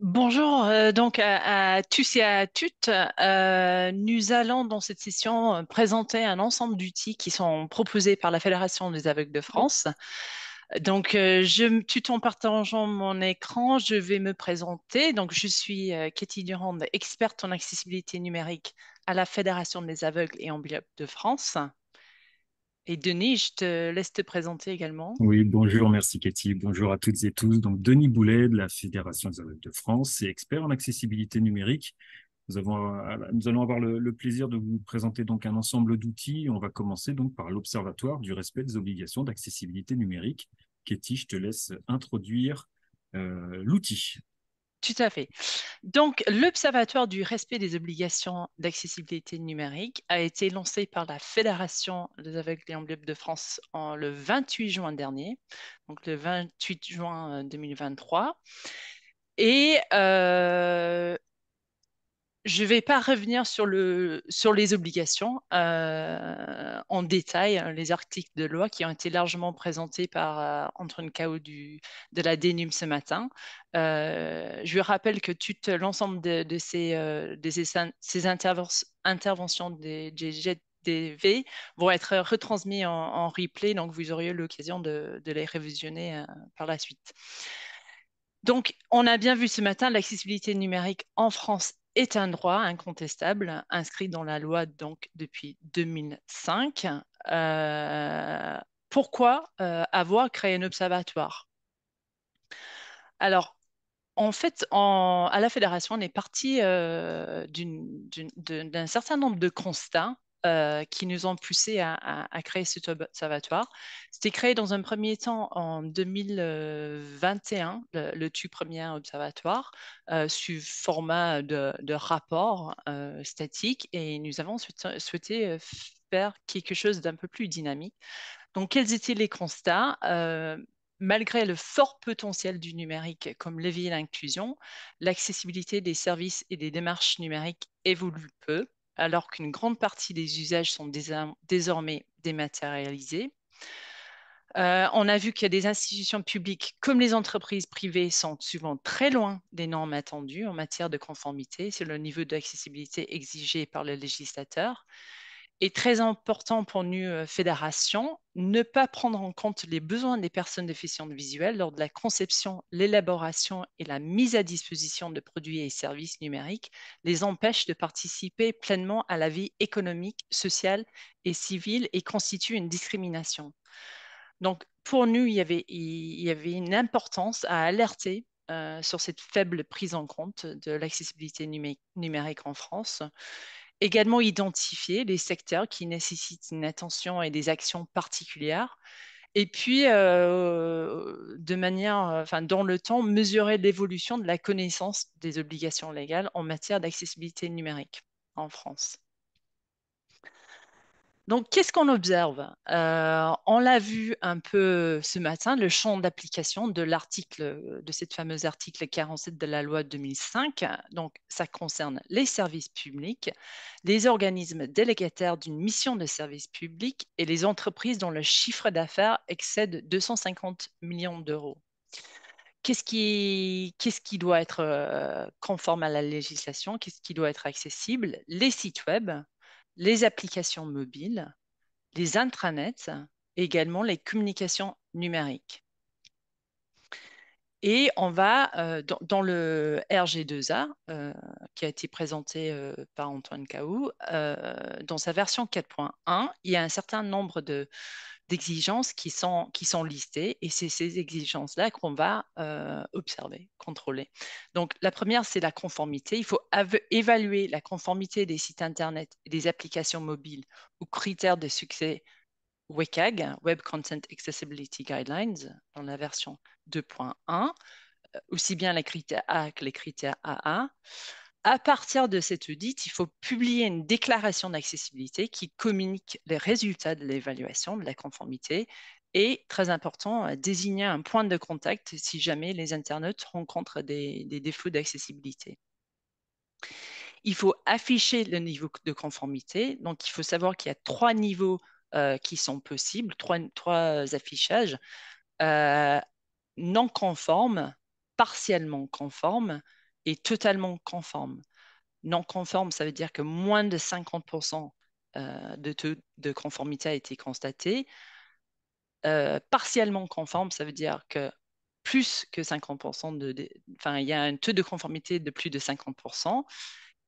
Bonjour euh, donc à, tous et à toutes. Euh, nous allons dans cette session présenter un ensemble d'outils qui sont proposés par la Fédération des aveugles de France. Donc, euh, je, tout en partageant mon écran, je vais me présenter. Donc, je suis Katie Durand, experte en accessibilité numérique à la Fédération des aveugles et amblyopes de France. Et Denis, je te laisse te présenter également. Oui, bonjour, merci Katie. Bonjour à toutes et tous. Donc, Denis Boulet de la Fédération des aveugles de France et expert en accessibilité numérique. Nous, avons, nous allons avoir le, plaisir de vous présenter donc un ensemble d'outils. On va commencer donc par l'Observatoire du respect des obligations d'accessibilité numérique. Katie, je te laisse introduire euh, l'outil. Tout à fait. Donc, l'Observatoire du respect des obligations d'accessibilité numérique a été lancé par la Fédération des aveugles et amblyopes de France en, le 28 juin dernier, donc le 28 juin 2023. Euh, et euh, je ne vais pas revenir sur, le, sur les obligations euh, en détail, hein, les articles de loi qui ont été largement présentés par entre euh, Antoine Cao du, de la DNUM ce matin. Je euh, je rappelle que l'ensemble de, ces, ces, interventions des, GGTV vont être retransmises en, replay, donc vous aurez l'occasion de, de, les révisionner par la suite. Donc, on a bien vu ce matin, l'accessibilité numérique en France est un droit incontestable inscrit dans la loi donc depuis 2005. Euh, pourquoi euh, avoir créé un observatoire Alors, en fait, à la fédération, on est parti euh, d'un certain nombre de constats euh, qui nous ont poussé à, créer cet observatoire. C'était créé dans un premier temps en 2021, le, tout premier observatoire, euh, sous format de, rapport euh, statique, et nous avons souhaité, souhaité faire quelque chose d'un peu plus dynamique. Donc, quels étaient les constats malgré le fort potentiel du numérique comme levier d'inclusion, l'accessibilité des services et des démarches numériques évolue peu alors qu'une grande partie des usages sont désormais dématérialisés. Euh, on a vu que des institutions publiques comme les entreprises privées sont souvent très loin des normes attendues en matière de conformité sur le niveau d'accessibilité exigé par le législateur. Et très important pour nous, euh, fédération, ne pas prendre en compte les besoins des personnes déficientes visuelles lors de la conception, l'élaboration et la mise à disposition de produits et services numériques les empêche de participer pleinement à la vie économique, sociale et civile et constitue une discrimination. Donc, pour nous, il y avait, il y avait une importance à alerter euh, sur cette faible prise en compte de l'accessibilité numérique en France également identifier les secteurs qui nécessitent une attention et des actions particulières. Et puis, euh, de manière, euh, dans le temps, mesurer l'évolution de la connaissance des obligations légales en matière d'accessibilité numérique en France. Donc, qu'est-ce qu'on observe euh, On l'a vu un peu ce matin, le champ d'application de l'article, de cette fameuse article 47 de la loi 2005. Donc, ça concerne les services publics, les organismes délégataires d'une mission de service public et les entreprises dont le chiffre d'affaires excède 250 millions d'euros. qu'est-ce qui doit être euh, conforme à la législation Qu'est-ce qui doit être accessible Les sites web, les applications mobiles, les intranets également les communications numériques. Et on va euh, dans, le RG2A euh, qui a été présenté euh, par Antoine Caou, dans sa version 4.1, il y a un certain nombre de, d'exigences qui sont, listées et c'est ces exigences-là qu'on va euh, observer, contrôler. Donc la première, c'est la conformité. Il faut évaluer la conformité des sites Internet et des applications mobiles aux critères de succès WCAG, e Web Content Accessibility Guidelines, dans la version 2.1, euh, aussi bien les critères A que les critères AA à partir de cet audit, il faut publier une déclaration d'accessibilité qui communique les résultats de l'évaluation de la conformité et, très important, désigner un point de contact si jamais les internautes rencontrent des, défauts d'accessibilité. Il faut afficher le niveau de conformité. Donc, il faut savoir qu'il y a trois niveaux euh, qui sont possibles, trois, affichages euh, non conformes, partiellement conformes est totalement conforme. Non conforme, ça veut dire que moins de 50% euh, de taux de conformité a été constaté. Euh, partiellement conforme, ça veut dire que plus que 50% de, enfin, il y a un taux de conformité de plus de 50%,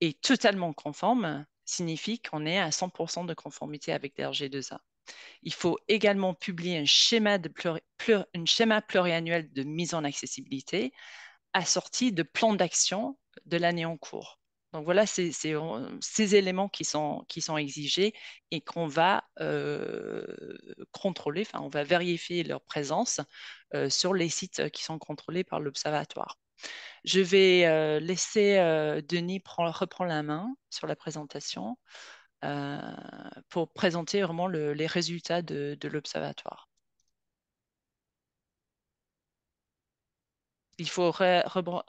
et totalement conforme signifie qu'on est à 100% de conformité avec l'RG2A. Il faut également publier un schéma, de un schéma pluriannuel de mise en accessibilité assorti de plans d'action de l'année en cours. Donc voilà, c'est euh, ces éléments qui sont, qui sont exigés et qu'on va euh, contrôler, enfin on va vérifier leur présence euh, sur les sites qui sont contrôlés par l'observatoire. Je vais laisser Denis prendre, reprendre la main sur la présentation pour présenter vraiment les résultats de l'observatoire. Il faut euh,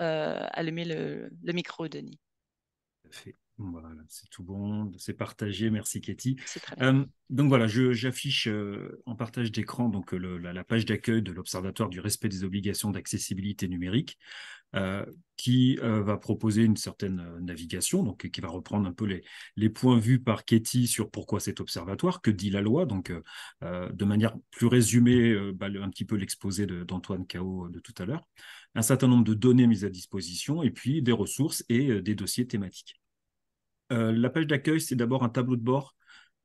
allumer le, micro, Denis. Voilà, c'est tout bon, c'est partagé, merci Katie. Euh, donc voilà, j'affiche euh, en partage d'écran donc la, page d'accueil de l'Observatoire du respect des obligations d'accessibilité numérique, qui va proposer une certaine navigation, donc qui va reprendre un peu les, points vus par Katie sur pourquoi cet observatoire, que dit la loi, donc de manière plus résumée, bah, un petit peu l'exposé d'Antoine Cao de tout à l'heure un certain nombre de données mises à disposition, et puis des ressources et euh, des dossiers thématiques. Euh, la page d'accueil, c'est d'abord un tableau de bord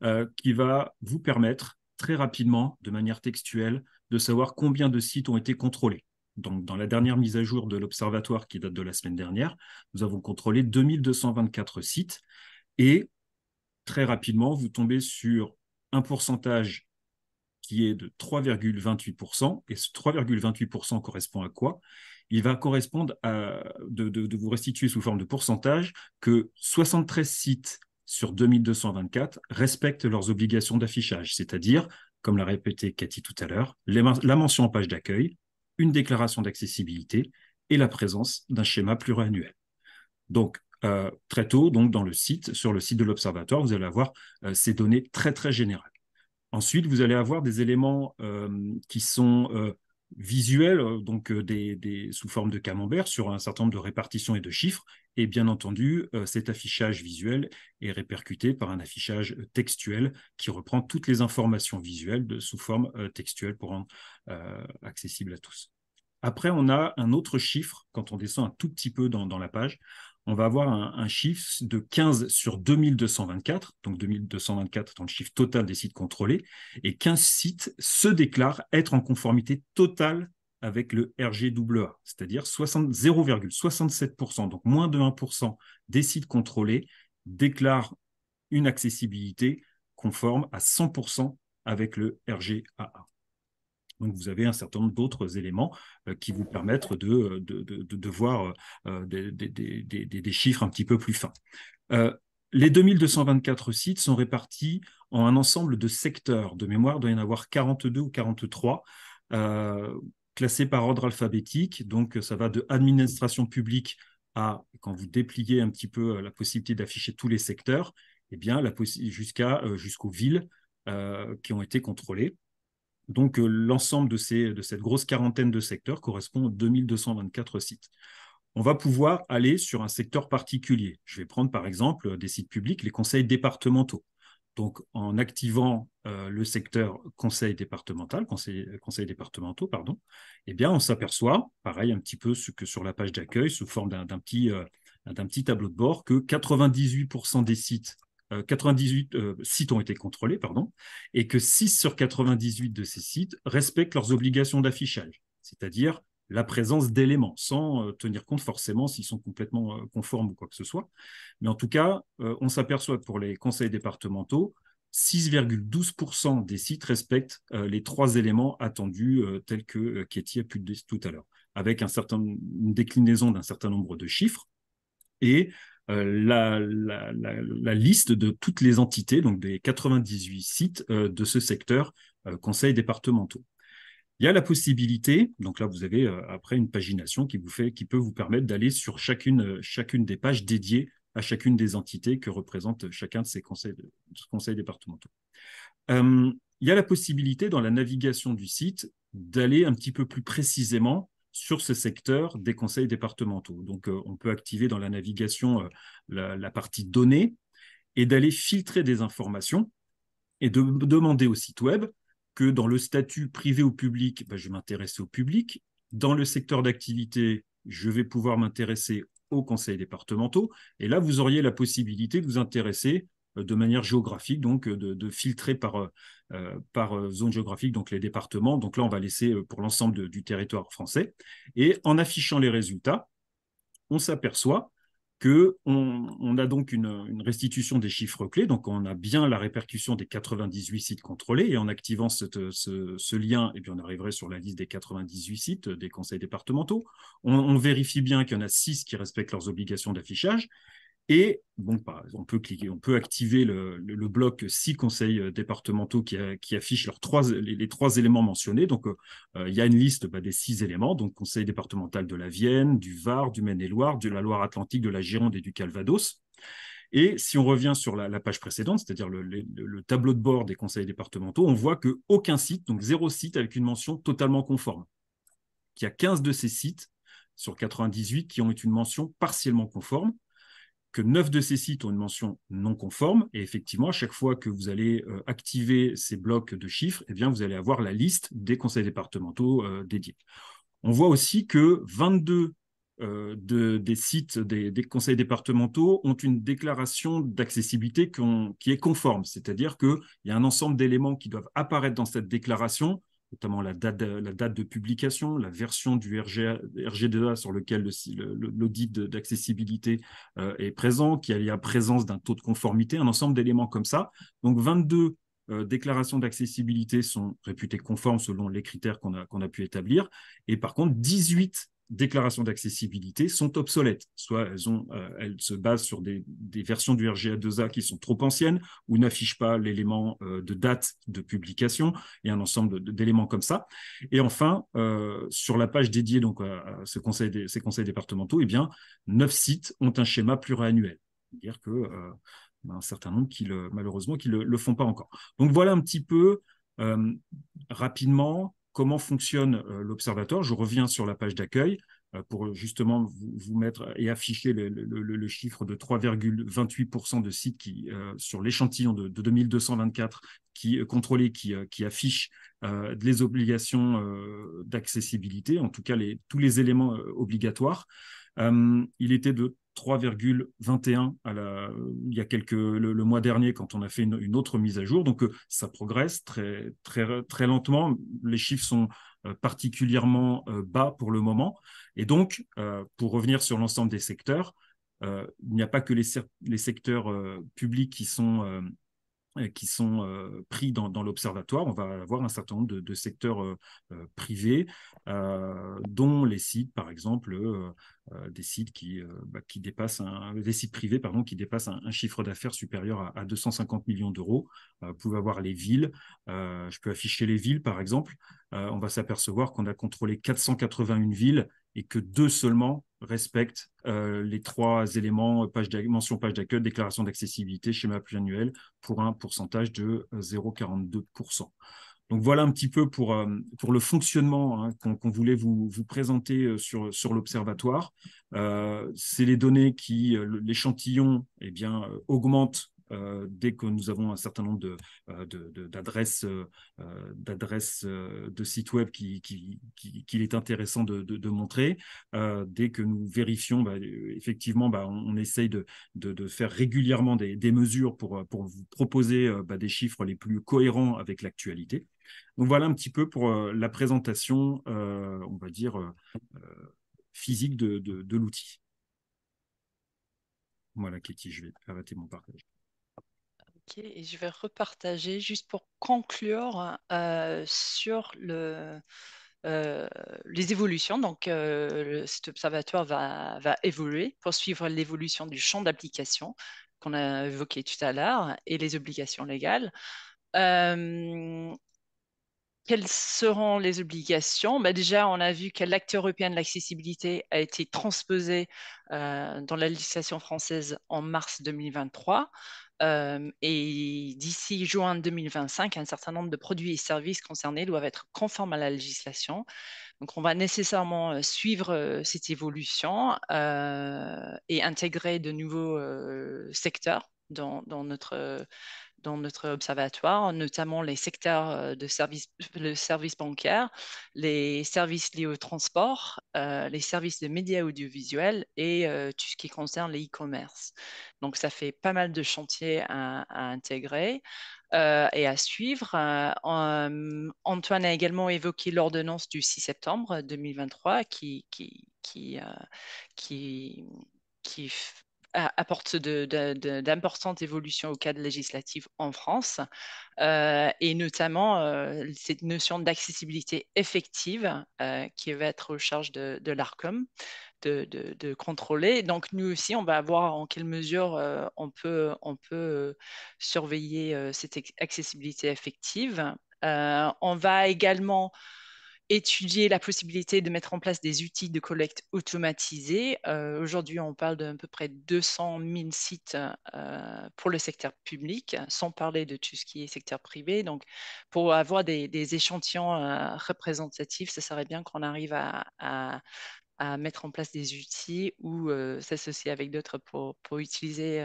euh, qui va vous permettre très rapidement, de manière textuelle, de savoir combien de sites ont été contrôlés. Donc, dans la dernière mise à jour de l'Observatoire qui date de la semaine dernière, nous avons contrôlé 2224 sites et très rapidement, vous tombez sur un pourcentage qui est de 3,28%. Et ce 3,28% correspond à quoi il va correspondre à, de, vous restituer sous forme de pourcentage que 73 sites sur 2224 respectent leurs obligations d'affichage, c'est-à-dire, comme l'a répété Cathy tout à l'heure, la mention en page d'accueil, une déclaration d'accessibilité et la présence d'un schéma pluriannuel. Donc, euh, très tôt, donc dans le site, sur le site de l'Observatoire, vous allez avoir euh, ces données très très générales. Ensuite, vous allez avoir des éléments euh, qui sont visuel, euh, donc euh, des, sous forme de camembert, sur un certain nombre de répartitions et de chiffres. Et bien entendu, euh, cet affichage visuel est répercuté par un affichage textuel qui reprend toutes les informations visuelles sous forme textuelle pour rendre accessible à tous. Après, on a un autre chiffre quand on descend un tout petit peu dans la page on va avoir un, chiffre de 15 sur 2224, donc 2224 dans le chiffre total des sites contrôlés, et 15 sites se déclarent être en conformité totale avec le RGAA, c'est-à-dire 0,67%, donc moins de 1% des sites contrôlés déclarent une accessibilité conforme à 100% avec le RGAA. Donc, vous avez un certain nombre d'autres éléments euh, qui vous permettent de, euh, de, de, voir euh, des, chiffres un petit peu plus fins. les 2224 sites sont répartis en un ensemble de secteurs. De mémoire, il doit y en avoir 42 ou 43 classés par ordre alphabétique. Donc, ça va de administration publique à, quand vous dépliez un petit peu la possibilité d'afficher tous les secteurs, eh bien, jusqu'à, jusqu'aux villes qui ont été contrôlées. Donc euh, l'ensemble de, de, cette grosse quarantaine de secteurs correspond aux 2224 sites. On va pouvoir aller sur un secteur particulier. Je vais prendre par exemple des sites publics, les conseils départementaux. Donc en activant euh, le secteur conseil départemental, conseil, départementaux, pardon, eh bien on s'aperçoit, pareil un petit peu ce que sur la page d'accueil, sous forme d'un petit, euh, petit tableau de bord, que 98% des sites 98 euh, euh, sites ont été contrôlés, pardon, et que 6 sur 98 de ces sites respectent leurs obligations d'affichage, c'est-à-dire la présence d'éléments, sans euh, tenir compte forcément s'ils sont complètement conformes ou quoi que ce soit. Mais en tout cas, on s'aperçoit pour les conseils départementaux, 6,12% des sites respectent les trois éléments attendus tels que Katie a pu le dire tout à l'heure, avec un certain, une déclinaison d'un certain nombre de chiffres. Et euh, la, liste de toutes les entités, donc des 98 sites euh, de ce secteur euh, conseils départementaux. Il y a la possibilité, donc là vous avez après une pagination qui vous fait, qui peut vous permettre d'aller sur chacune, chacune des pages dédiées à chacune des entités que représente chacun de ces conseils, conseils départementaux. il y a la possibilité dans la navigation du site d'aller un petit peu plus précisément sur ce secteur des conseils départementaux. Donc, euh, on peut activer dans la navigation euh, la, partie données et d'aller filtrer des informations et de demander au site web que dans le statut privé ou public, ben, je m'intéresse au public. Dans le secteur d'activité, je vais pouvoir m'intéresser aux conseils départementaux. Et là, vous auriez la possibilité de vous intéresser euh, de manière géographique, donc euh, de, filtrer par, euh, par zone géographique, donc les départements. Donc là, on va laisser pour l'ensemble du territoire français. Et en affichant les résultats, on s'aperçoit que on, a donc une, restitution des chiffres clés, donc on a bien la répercussion des 98 sites contrôlés, et en activant cette, ce, lien, et eh bien on arriverait sur la liste des 98 sites des conseils départementaux. On, on vérifie bien qu'il y en a 6 qui respectent leurs obligations d'affichage, et bah, on peut cliquer, on peut activer le, bloc six conseils euh, départementaux euh, qui, affichent leurs trois, les, trois éléments mentionnés. Donc, euh, il y a une liste bah, des six éléments, donc conseil départemental de la Vienne, du Var, du Maine-et-Loire, de la Loire-Atlantique, de la Gironde et du Calvados. Et si on revient sur la, page précédente, c'est-à-dire le, tableau de bord des conseils départementaux, on voit qu'aucun site, donc zéro site avec une mention totalement conforme. Il y a 15 de ces sites sur 98 qui ont une mention partiellement conforme que 9 de ces sites ont une mention non conforme. Et effectivement, à chaque fois que vous allez euh, activer ces blocs de chiffres, eh bien, vous allez avoir la liste des conseils départementaux euh, dédiés. On voit aussi que 22 euh, des sites des, conseils départementaux ont une déclaration d'accessibilité qui est conforme, c'est-à-dire qu'il y a un ensemble d'éléments qui doivent apparaître dans cette déclaration notamment la date, de, publication, la version du 2 RGDA sur lequel l'audit d'accessibilité euh, est présent, qu'il y a présence d'un taux de conformité, un ensemble d'éléments comme ça. Donc 22 euh, déclarations d'accessibilité sont réputées conformes selon les critères qu'on a, a pu établir. Et par contre, 18 déclarations d'accessibilité sont obsolètes, soit elles, ont, euh, elles se basent sur des, versions du RGA2A qui sont trop anciennes ou n'affichent pas l'élément euh, de date de publication et un ensemble d'éléments comme ça. Et enfin, euh, sur la page dédiée donc à, ce conseil ces conseils départementaux, eh bien, neuf sites ont un schéma pluriannuel, c'est-à-dire que un certain nombre qui le, malheureusement qui le font pas encore. Donc voilà un petit peu rapidement comment fonctionne euh, l'observatoire. Je reviens sur la page d'accueil euh, pour euh, justement vous, mettre et afficher le, chiffre de 3,28% de sites qui, sur l'échantillon de, 2224 qui, contrôlés qui, qui affichent les obligations d'accessibilité, en tout cas tous les éléments obligatoires. il était de 3,21 à la, il y a quelques, le, mois dernier quand on a fait une, autre mise à jour. Donc euh, ça progresse très, très, très lentement. Les chiffres sont euh, particulièrement euh, bas pour le moment. Et donc, pour revenir sur l'ensemble des secteurs, il n'y a pas que les, les secteurs publics qui sont euh, qui sont euh, pris dans, l'observatoire. On va avoir un certain nombre de, secteurs euh, privés, dont les sites, par exemple, des sites qui, bah, qui dépassent un, des sites privés pardon, qui dépassent un, chiffre d'affaires supérieur à, à, 250 millions d'euros. vous pouvez avoir les villes. je peux afficher les villes, par exemple. on va s'apercevoir qu'on a contrôlé 481 villes et que deux seulement respecte euh, les trois éléments euh, page mention page d'accueil, déclaration d'accessibilité, schéma pluriannuel pour un pourcentage de 0,42%. Euh, Donc voilà un petit peu pour, pour le fonctionnement hein, qu'on voulait vous, présenter sur, sur l'observatoire. C'est les données qui, l'échantillon eh bien, augmente euh, dès que nous avons un certain nombre euh, d'adresses euh, de, sites web qu'il qui, est intéressant de, montrer, dès que nous vérifions, bah, effectivement, bah, on, essaye de, faire régulièrement des, mesures pour, pour, vous proposer bah, des chiffres les plus cohérents avec l'actualité. Donc voilà un petit peu pour la présentation, on va dire, physique de l'outil. Voilà, Katie, je vais arrêter mon partage et je vais repartager juste pour conclure sur les évolutions. Donc, cet observatoire va, évoluer pour suivre l'évolution du champ d'application qu'on a évoqué tout à l'heure et les obligations légales. quelles seront les obligations bah, Déjà, on a vu que l'acte européen de l'accessibilité a été transposé dans la législation française en mars 2023 et d'ici juin 2025, un certain nombre de produits et services concernés doivent être conformes à la législation. Donc, on va nécessairement suivre cette évolution et intégrer de nouveaux secteurs dans, notre dans notre observatoire, notamment les secteurs euh, de services, le service bancaire, les services liés au transport, euh, les services de médias audiovisuels et euh, tout ce qui concerne les e-commerce. Donc, ça fait pas mal de chantiers à, intégrer. et à suivre. Antoine a également évoqué l'ordonnance du 6 septembre 2023 qui, qui, qui, qui, qui apporte d'importantes évolutions au cadre législatif en France, euh, et notamment euh, cette notion d'accessibilité effective euh, qui va être aux charges de, l'ARCOM de, contrôler. Donc nous aussi, on va voir en quelle mesure on peut surveiller cette accessibilité effective. on va également étudier la possibilité de mettre en place des outils de collecte automatisés. Euh, aujourd'hui, on parle d'à peu près 200 000 sites euh, pour le secteur public, sans parler de tout ce qui est secteur privé. Donc, pour avoir des, échantillons euh, représentatifs, ça serait bien qu'on arrive à, mettre en place des outils ou s'associer avec d'autres pour, utiliser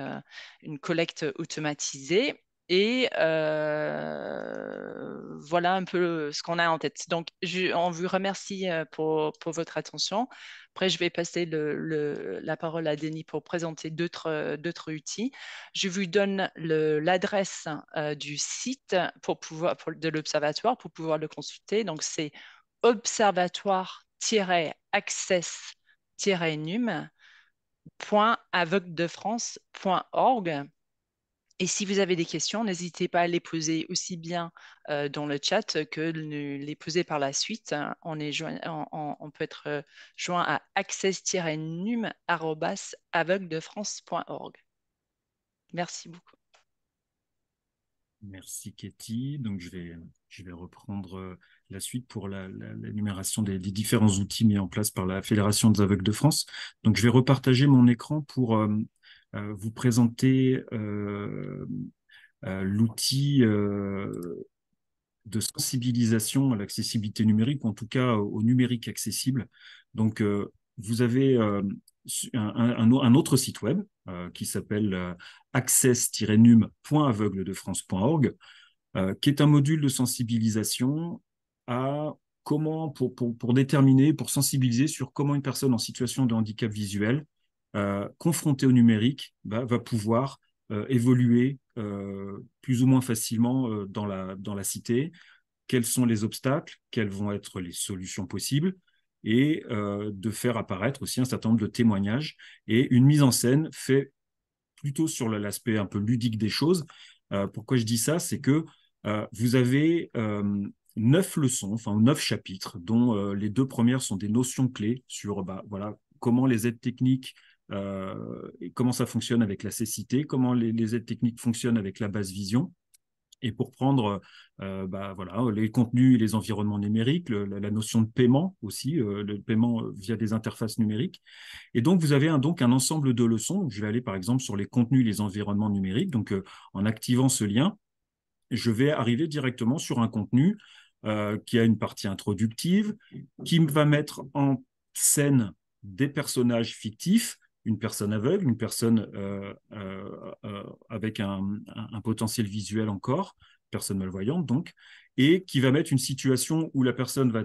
une collecte automatisée. Et euh, voilà un peu ce qu'on a en tête. Donc, je, on vous remercie euh, pour, pour, votre attention. Après, je vais passer le, la parole à Denis pour présenter d'autres euh, outils. Je vous donne l'adresse du site pour pouvoir, de l'observatoire pour pouvoir le consulter. Donc, c'est observatoire access numaveugdefranceorg et si vous avez des questions, n'hésitez pas à les poser aussi bien dans le chat que les poser par la suite. On, est on, peut être joint à access franceorg Merci beaucoup. Merci Katie. Donc je vais, je vais reprendre la suite pour l'énumération la, des, différents outils mis en place par la Fédération des aveugles de France. Donc je vais repartager mon écran pour euh, vous présenter euh, euh, l'outil de sensibilisation à l'accessibilité numérique, ou en tout cas au numérique accessible. Donc, vous avez un, autre site web qui s'appelle access franceorg qui est un module de sensibilisation à comment, pour, déterminer, pour sensibiliser sur comment une personne en situation de handicap visuel euh, confronté au numérique, bah, va pouvoir euh, évoluer euh, plus ou moins facilement dans, la, dans la cité. Quels sont les obstacles Quelles vont être les solutions possibles et de faire apparaître aussi un certain nombre de témoignages et une mise en scène fait plutôt sur l'aspect un peu ludique des choses. pourquoi je dis ça C'est que vous avez neuf leçons, enfin neuf chapitres, dont les deux premières sont des notions clés sur bah, voilà, comment les aides techniques euh, comment ça fonctionne avec la cécité, comment les, aides techniques fonctionnent avec la base vision et pour prendre euh, bah, voilà, les contenus et les environnements numériques, la, notion de paiement aussi, euh, le paiement via des interfaces numériques. Et donc, vous avez un, donc un ensemble de leçons. Je vais aller par exemple sur les contenus et les environnements numériques. Donc, en activant ce lien, je vais arriver directement sur un contenu qui a une partie introductive, qui va mettre en scène des personnages fictifs une personne aveugle, une personne euh, euh, euh, avec un, potentiel visuel encore, personne malvoyante donc, et qui va mettre une situation où la personne va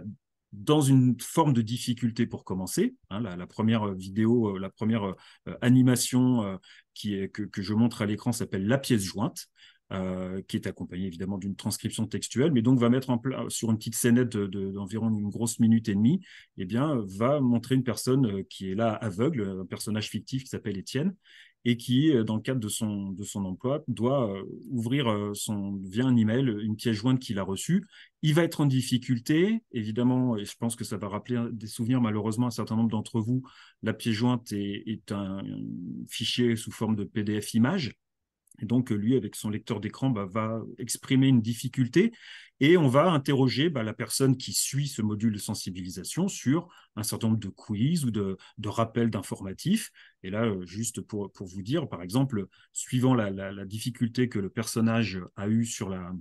dans une forme de difficulté pour commencer. Hein, la, première vidéo, la première animation que, je montre à l'écran s'appelle La pièce jointe. Euh, qui est accompagné évidemment d'une transcription textuelle, mais donc va mettre en place sur une petite scénette d'environ une grosse minute et demie, et eh bien va montrer une personne euh, qui est là aveugle, un personnage fictif qui s'appelle Étienne et qui, euh, dans le cadre de son, de son emploi, doit ouvrir son, via un email une pièce jointe qu'il a reçue. Il va être en difficulté, évidemment, et je pense que ça va rappeler des souvenirs, malheureusement, un certain nombre d'entre vous, la pièce jointe est, un fichier sous forme de PDF image, et donc, euh, lui, avec son lecteur d'écran, bah, va exprimer une difficulté et on va interroger bah, la personne qui suit ce module de sensibilisation sur un certain nombre de quiz ou de, de rappels d'informatifs. Et là, euh, juste pour, vous dire, par exemple, suivant la, difficulté que le personnage a eue sur, la,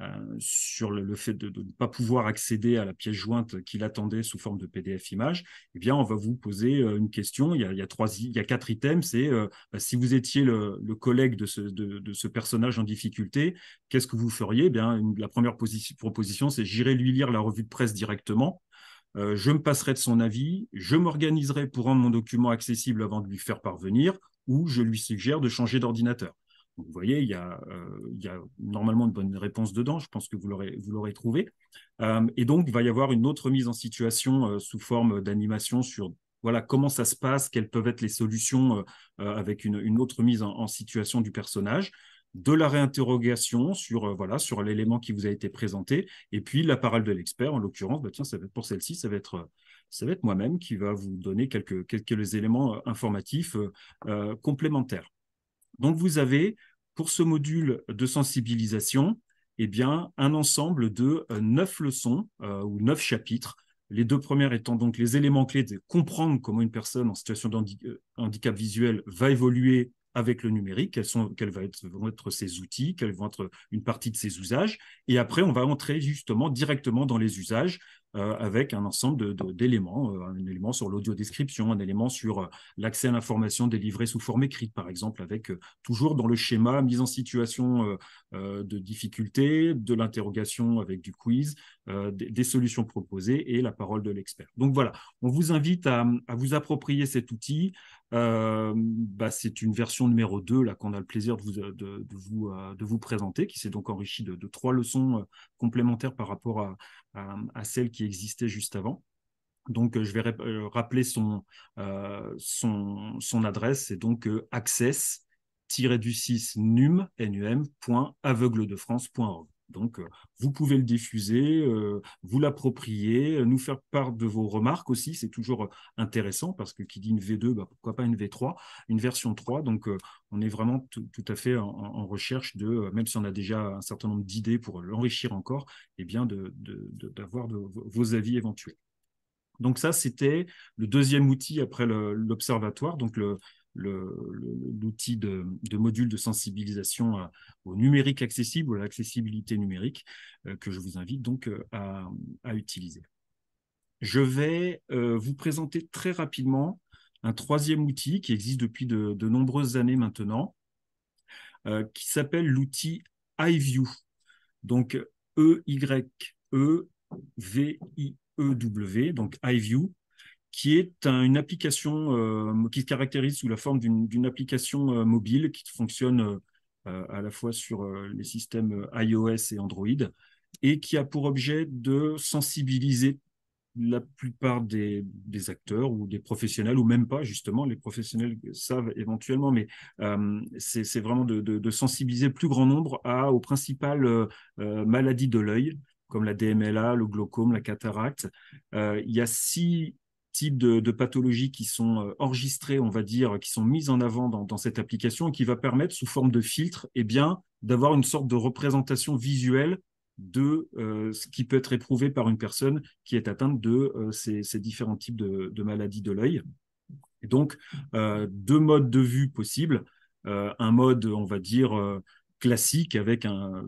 euh, sur le, fait de, ne pas pouvoir accéder à la pièce jointe qu'il attendait sous forme de PDF image, et eh bien, on va vous poser euh, une question. Il y a, trois, il y a quatre items. C'est bah, si vous étiez le, collègue de ce, de, ce, personnage en difficulté, qu'est-ce que vous feriez eh bien, la première position proposition, c'est j'irai lui lire la revue de presse directement, euh, je me passerai de son avis, je m'organiserai pour rendre mon document accessible avant de lui faire parvenir, ou je lui suggère de changer d'ordinateur. Vous voyez, il y, a, euh, il y, a, normalement une bonne réponse dedans, je pense que vous l'aurez trouvé. Euh, et donc, il va y avoir une autre mise en situation sous forme d'animation sur voilà comment ça se passe, quelles peuvent être les solutions avec une, autre mise en situation du personnage de la réinterrogation sur euh, voilà sur l'élément qui vous a été présenté et puis la parole de l'expert en l'occurrence bah tiens ça va être pour celle-ci ça va être euh, ça va être moi-même qui va vous donner quelques quelques éléments euh, informatifs complémentaires donc vous avez pour ce module de sensibilisation eh bien un ensemble de neuf leçons ou neuf chapitres les deux premières étant donc les éléments clés de comprendre comment une personne en situation de handicap visuel va évoluer avec le numérique, quels, sont, vont, être, ses outils, quels vont être une partie de ses usages. Et après, on va entrer justement directement dans les usages euh, avec un ensemble d'éléments, euh, un élément sur l'audiodescription, un élément sur euh, l'accès à l'information délivrée sous forme écrite, par exemple, avec toujours dans le schéma mise en situation de difficulté, de l'interrogation avec du quiz, euh, des, solutions proposées et la parole de l'expert. Donc voilà, on vous invite à, vous approprier cet outil. Euh, bah, c'est une version numéro 2 là qu'on a le plaisir de vous, euh, de, vous, de vous présenter, qui s'est donc enrichie de, trois leçons complémentaires par rapport à, à, celles qui existaient juste avant. Donc, je vais rappeler son, son, son adresse, c'est donc access-du6num.aveugledefrance.org. Donc, euh, vous pouvez le diffuser, euh, vous l'approprier, euh, nous faire part de vos remarques aussi. C'est toujours intéressant parce que qui dit une V2, bah, pourquoi pas une V3, une version 3. Donc, on est vraiment tout, à fait en, recherche de, même si on a déjà un certain nombre d'idées pour l'enrichir encore, et eh bien d'avoir vos avis éventuels. Donc ça, c'était le deuxième outil après l'observatoire, donc le, l'outil de, module de sensibilisation euh, au numérique accessible, à l'accessibilité numérique, euh, que je vous invite donc euh, à, utiliser. Je vais vous présenter très rapidement un troisième outil qui existe depuis de, nombreuses années maintenant, qui s'appelle l'outil iView. Donc E-Y-E-V-I-E-W, donc iView, qui est une application euh, qui se caractérise sous la forme d'une application euh, mobile qui fonctionne euh, à la fois sur les systèmes iOS et Android et qui a pour objet de sensibiliser la plupart des, des, acteurs ou des professionnels, ou même pas justement, les professionnels savent éventuellement, mais c'est vraiment de, de, sensibiliser le plus grand nombre à, aux principales maladies de l'œil, comme la DMLA, le glaucome, la cataracte. il y a six types de, pathologies qui sont euh, enregistrées, on va dire, qui sont mises en avant dans, cette application qui va permettre, sous forme de filtre, eh bien, d'avoir une sorte de représentation visuelle de euh, ce qui peut être éprouvé par une personne qui est atteinte de euh, ces, différents types de, maladies de l'œil. donc, deux modes de vue possibles. un mode, on va dire, classique avec un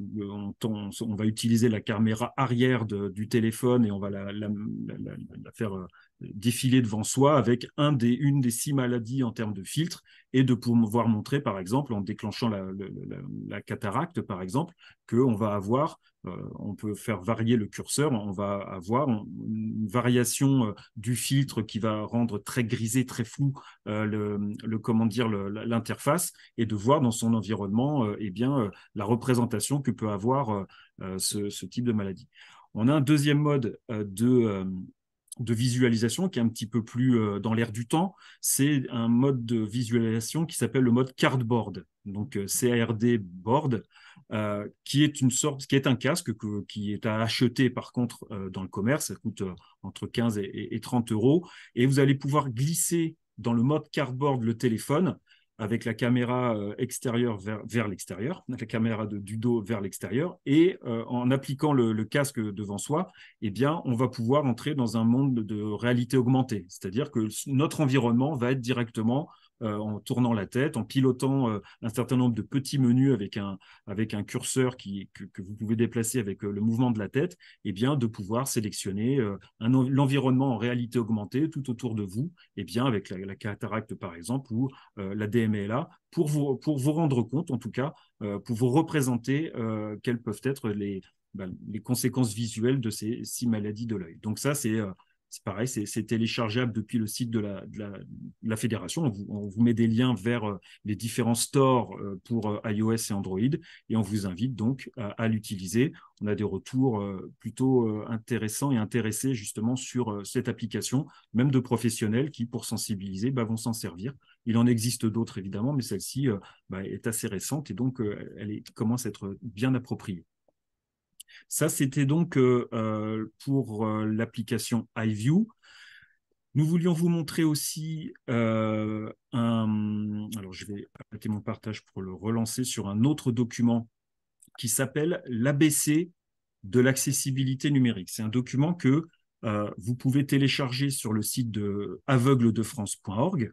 on, va utiliser la caméra arrière du téléphone et on va la faire défiler devant soi avec un des, une des six maladies en termes de filtre et de pouvoir montrer, par exemple, en déclenchant la, cataracte, par exemple, qu'on va avoir, euh, on peut faire varier le curseur, on va avoir une variation euh, du filtre qui va rendre très grisé, très flou euh, le, le, comment dire, l'interface et de voir dans son environnement eh bien, la représentation que peut avoir ce, ce, type de maladie. On a un deuxième mode de de visualisation qui est un petit peu plus euh, dans l'air du temps. C'est un mode de visualisation qui s'appelle le mode cardboard, donc euh, CARD board, euh, qui est une sorte, qui est un casque qui est à acheter par contre euh, dans le commerce. Ça coûte entre 15 et, 30 euros et vous allez pouvoir glisser dans le mode cardboard le téléphone avec la caméra euh, extérieure vers, l'extérieur, la caméra du dos vers l'extérieur, et euh, en appliquant le, casque devant soi, eh bien, on va pouvoir entrer dans un monde de réalité augmentée, c'est-à-dire que notre environnement va être directement euh, en tournant la tête, en pilotant euh, un certain nombre de petits menus avec un, curseur que, vous pouvez déplacer avec euh, le mouvement de la tête, eh bien de pouvoir sélectionner l'environnement en réalité augmentée tout autour de vous, eh bien avec la, cataracte par exemple ou la DMLA, pour vous, rendre compte en tout cas, pour vous représenter quelles peuvent être les, ben, les conséquences visuelles de ces six maladies de l'œil. Donc ça, c'est c'est pareil, c'est téléchargeable depuis le site de la, fédération. On vous, met des liens vers euh, les différents stores euh, pour euh, iOS et Android et on vous invite donc à, l'utiliser. On a des retours plutôt intéressants et intéressés justement sur cette application, même de professionnels qui, pour sensibiliser, bah, vont s'en servir. Il en existe d'autres évidemment, mais celle-ci bah, est assez récente et donc elle commence à être bien appropriée. Ça, c'était donc euh, euh, pour euh, l'application iView. Nous voulions vous montrer aussi un. Alors, je vais arrêter mon partage pour le relancer sur un autre document qui s'appelle l'ABC de l'accessibilité numérique. C'est un document que vous pouvez télécharger sur le site de aveugledefrance.org,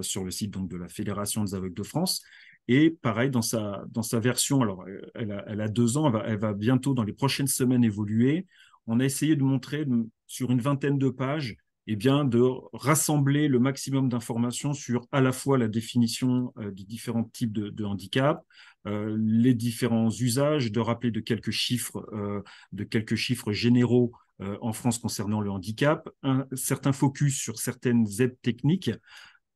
sur le site donc de la Fédération des aveugles de France. Et pareil, dans sa, dans sa version, alors euh, elle a, elle a deux ans, elle va, bientôt, dans les prochaines semaines, évoluer. On a essayé de montrer sur une vingtaine de pages, et eh bien, de rassembler le maximum d'informations sur à la fois la définition euh, des différents types de, handicap, euh, les différents usages, de rappeler de quelques chiffres, de quelques chiffres généraux en France concernant le handicap, un certain focus sur certaines aides techniques,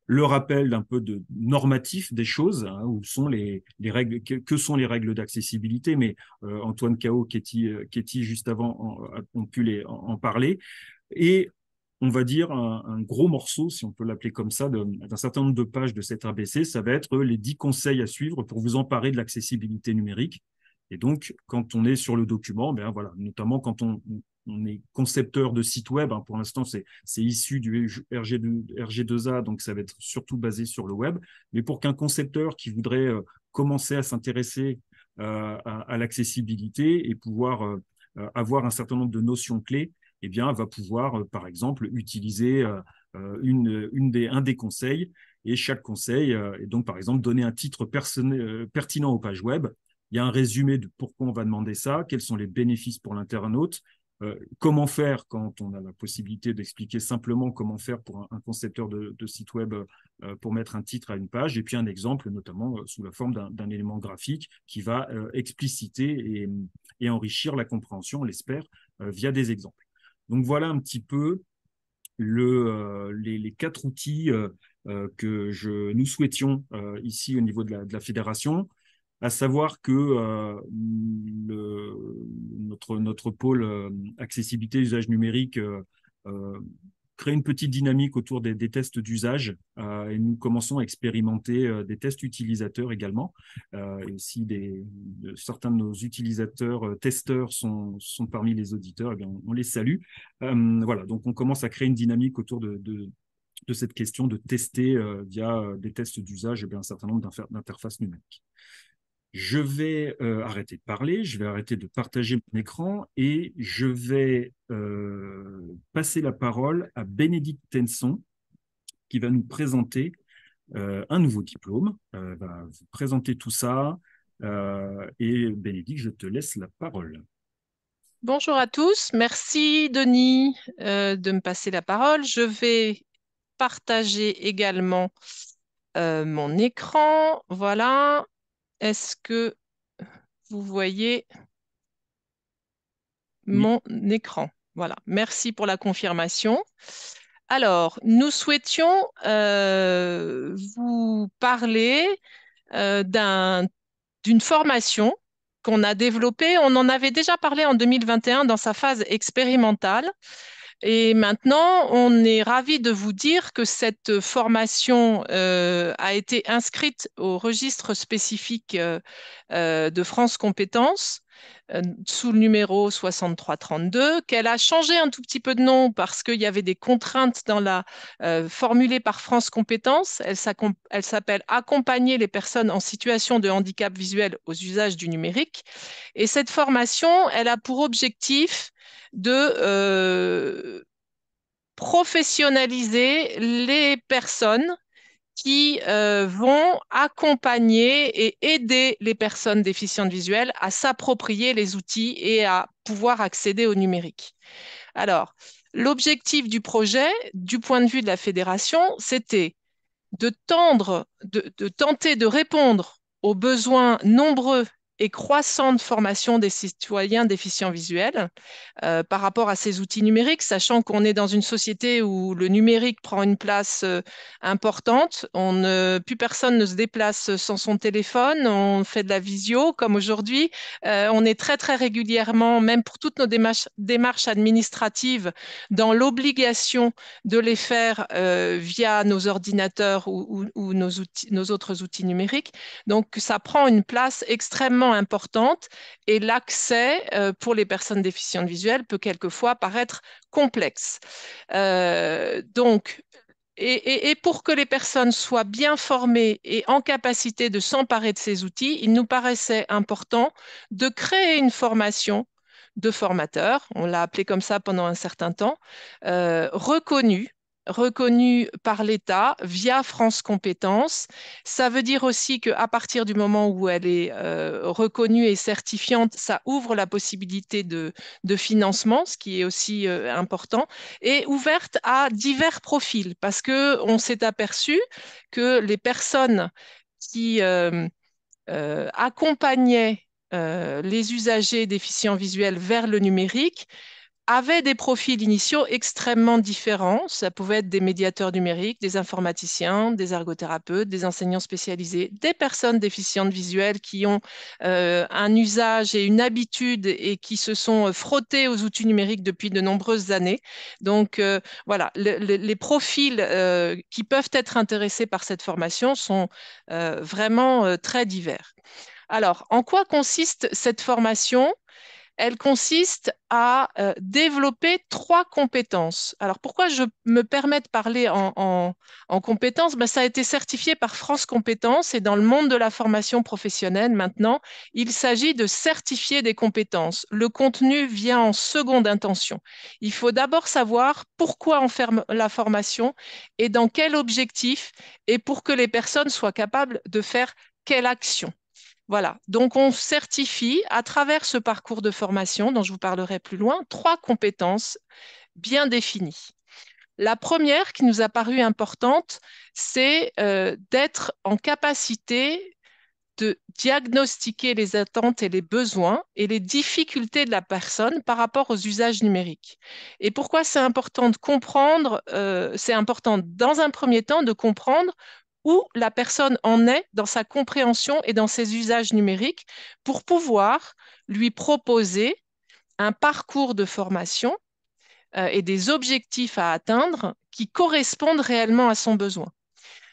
le rappel d'un peu de normatif des choses, hein, où sont les, règles, que, sont les règles d'accessibilité, mais euh, Antoine Cao, Ketty, juste avant ont pu les, en, parler, et on va dire un, gros morceau, si on peut l'appeler comme ça, d'un certain nombre de pages de cet ABC, ça va être les 10 conseils à suivre pour vous emparer de l'accessibilité numérique. Et donc, quand on est sur le document, ben voilà, notamment quand on, on est concepteur de site web. Hein. pour l'instant, c'est issu du RG2, a donc ça va être surtout basé sur le web. Mais pour qu'un concepteur qui voudrait euh, commencer à s'intéresser euh, à, l'accessibilité et pouvoir euh, avoir un certain nombre de notions clés, eh bien, va pouvoir, par exemple, utiliser une, une des, un des conseils et chaque conseil, et donc par exemple donner un titre pertinent aux pages web, il y a un résumé de pourquoi on va demander ça, quels sont les bénéfices pour l'internaute, euh, comment faire quand on a la possibilité d'expliquer simplement comment faire pour un, concepteur de, site web euh, pour mettre un titre à une page, et puis un exemple notamment euh, sous la forme d'un élément graphique qui va expliciter et, enrichir la compréhension, on l'espère, via des exemples. Donc voilà un petit peu les, quatre outils que nous souhaitions ici au niveau de la fédération à savoir que euh, notre, pôle euh, accessibilité usage numérique euh, crée une petite dynamique autour des, tests d'usage et nous commençons à expérimenter des tests utilisateurs également. et si des, certains de nos utilisateurs testeurs sont, parmi les auditeurs, eh bien on, les salue. voilà, donc on commence à créer une dynamique autour de, cette question de tester via des tests d'usage et eh bien, un certain nombre d'interfaces numériques je vais euh, arrêter de parler, je vais arrêter de partager mon écran et je vais euh, passer la parole à Bénédicte Tenson qui va nous présenter euh, un nouveau diplôme, va vous présenter tout ça. et Bénédicte, je te laisse la parole. Bonjour à tous, merci Denis de me passer la parole. Je vais partager également mon écran. Voilà, est-ce que vous voyez mon écran Voilà, merci pour la confirmation. Alors, nous souhaitions euh, vous parler euh, d'une formation qu'on a développée. On en avait déjà parlé en 2021 dans sa phase expérimentale. Et maintenant, on est ravi de vous dire que cette formation euh, a été inscrite au registre spécifique euh, euh, de France Compétences euh, sous le numéro 6332, qu'elle a changé un tout petit peu de nom parce qu'il y avait des contraintes dans la euh, formulée par France Compétences. Elle s'appelle Accompagner les personnes en situation de handicap visuel aux usages du numérique. Et cette formation, elle a pour objectif de euh, professionnaliser les personnes qui euh, vont accompagner et aider les personnes déficientes visuelles à s'approprier les outils et à pouvoir accéder au numérique. Alors, l'objectif du projet, du point de vue de la fédération, c'était de, tendre, de tenter de répondre aux besoins nombreux et croissante formation des citoyens déficients visuels euh, par rapport à ces outils numériques, sachant qu'on est dans une société où le numérique prend une place euh, importante. On plus personne ne se déplace sans son téléphone. On fait de la visio comme aujourd'hui. Euh, on est très très régulièrement, même pour toutes nos démarches, administratives, dans l'obligation de les faire via nos ordinateurs ou, ou nos, outils, nos autres outils numériques. Donc ça prend une place extrêmement importante et l'accès euh, pour les personnes déficientes visuelles peut quelquefois paraître complexe. Euh, donc, et, pour que les personnes soient bien formées et en capacité de s'emparer de ces outils, il nous paraissait important de créer une formation de formateurs, on l'a appelé comme ça pendant un certain temps, euh, reconnue reconnue par l'État via France Compétences. Ça veut dire aussi qu'à partir du moment où elle est euh, reconnue et certifiante, ça ouvre la possibilité de, financement, ce qui est aussi euh, important, et ouverte à divers profils, parce qu'on s'est aperçu que les personnes qui euh, accompagnaient les usagers déficients visuels vers le numérique avaient des profils initiaux extrêmement différents. Ça pouvait être des médiateurs numériques, des informaticiens, des ergothérapeutes, des enseignants spécialisés, des personnes déficientes visuelles qui ont euh, un usage et une habitude et qui se sont euh, frottées aux outils numériques depuis de nombreuses années. Donc euh, voilà, les profils qui peuvent être intéressés par cette formation sont vraiment très divers. Alors, en quoi consiste cette formation elle consiste à euh, développer trois compétences. Alors pourquoi je me permets de parler en, compétences ben, Ça a été certifié par France Compétences et dans le monde de la formation professionnelle maintenant, il s'agit de certifier des compétences. Le contenu vient en seconde intention. Il faut d'abord savoir pourquoi on ferme la formation et dans quel objectif et pour que les personnes soient capables de faire quelle action. Voilà, donc on certifie à travers ce parcours de formation dont je vous parlerai plus loin, trois compétences bien définies. La première qui nous a paru importante, c'est euh, d'être en capacité de diagnostiquer les attentes et les besoins et les difficultés de la personne par rapport aux usages numériques. Et pourquoi c'est important de comprendre, euh, c'est important dans un premier temps de comprendre où la personne en est dans sa compréhension et dans ses usages numériques pour pouvoir lui proposer un parcours de formation euh, et des objectifs à atteindre qui correspondent réellement à son besoin.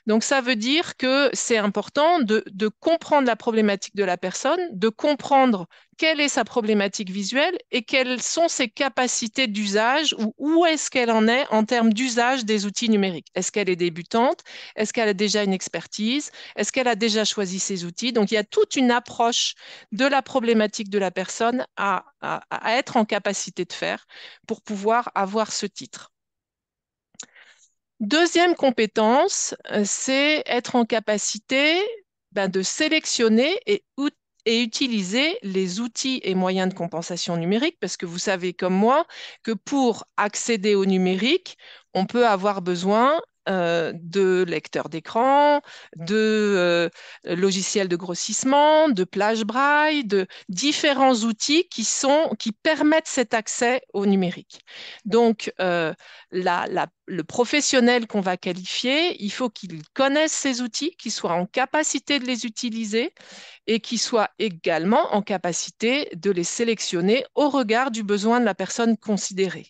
Donc ça veut dire que c'est important de, comprendre la problématique de la personne, de comprendre quelle est sa problématique visuelle et quelles sont ses capacités d'usage ou où est-ce qu'elle en est en termes d'usage des outils numériques. Est-ce qu'elle est débutante Est-ce qu'elle a déjà une expertise Est-ce qu'elle a déjà choisi ses outils Donc il y a toute une approche de la problématique de la personne à être en capacité de faire pour pouvoir avoir ce titre. Deuxième compétence, euh, c'est être en capacité ben, de sélectionner et, et utiliser les outils et moyens de compensation numérique, parce que vous savez comme moi que pour accéder au numérique, on peut avoir besoin euh, de lecteurs d'écran, de euh, logiciels de grossissement, de plage braille, de différents outils qui, sont, qui permettent cet accès au numérique. Donc, la le professionnel qu'on va qualifier, il faut qu'il connaisse ces outils, qu'il soit en capacité de les utiliser et qu'il soit également en capacité de les sélectionner au regard du besoin de la personne considérée.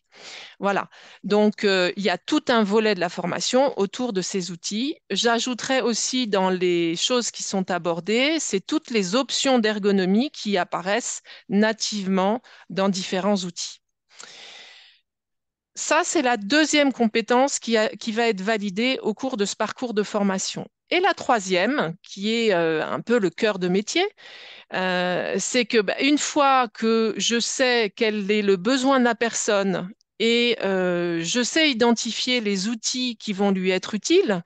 Voilà, donc euh, il y a tout un volet de la formation autour de ces outils. J'ajouterai aussi dans les choses qui sont abordées, c'est toutes les options d'ergonomie qui apparaissent nativement dans différents outils ça, c'est la deuxième compétence qui, va être validée au cours de ce parcours de formation. Et la troisième, qui est euh, un peu le cœur de métier, euh, c'est que bah, une fois que je sais quel est le besoin de la personne et euh, je sais identifier les outils qui vont lui être utiles,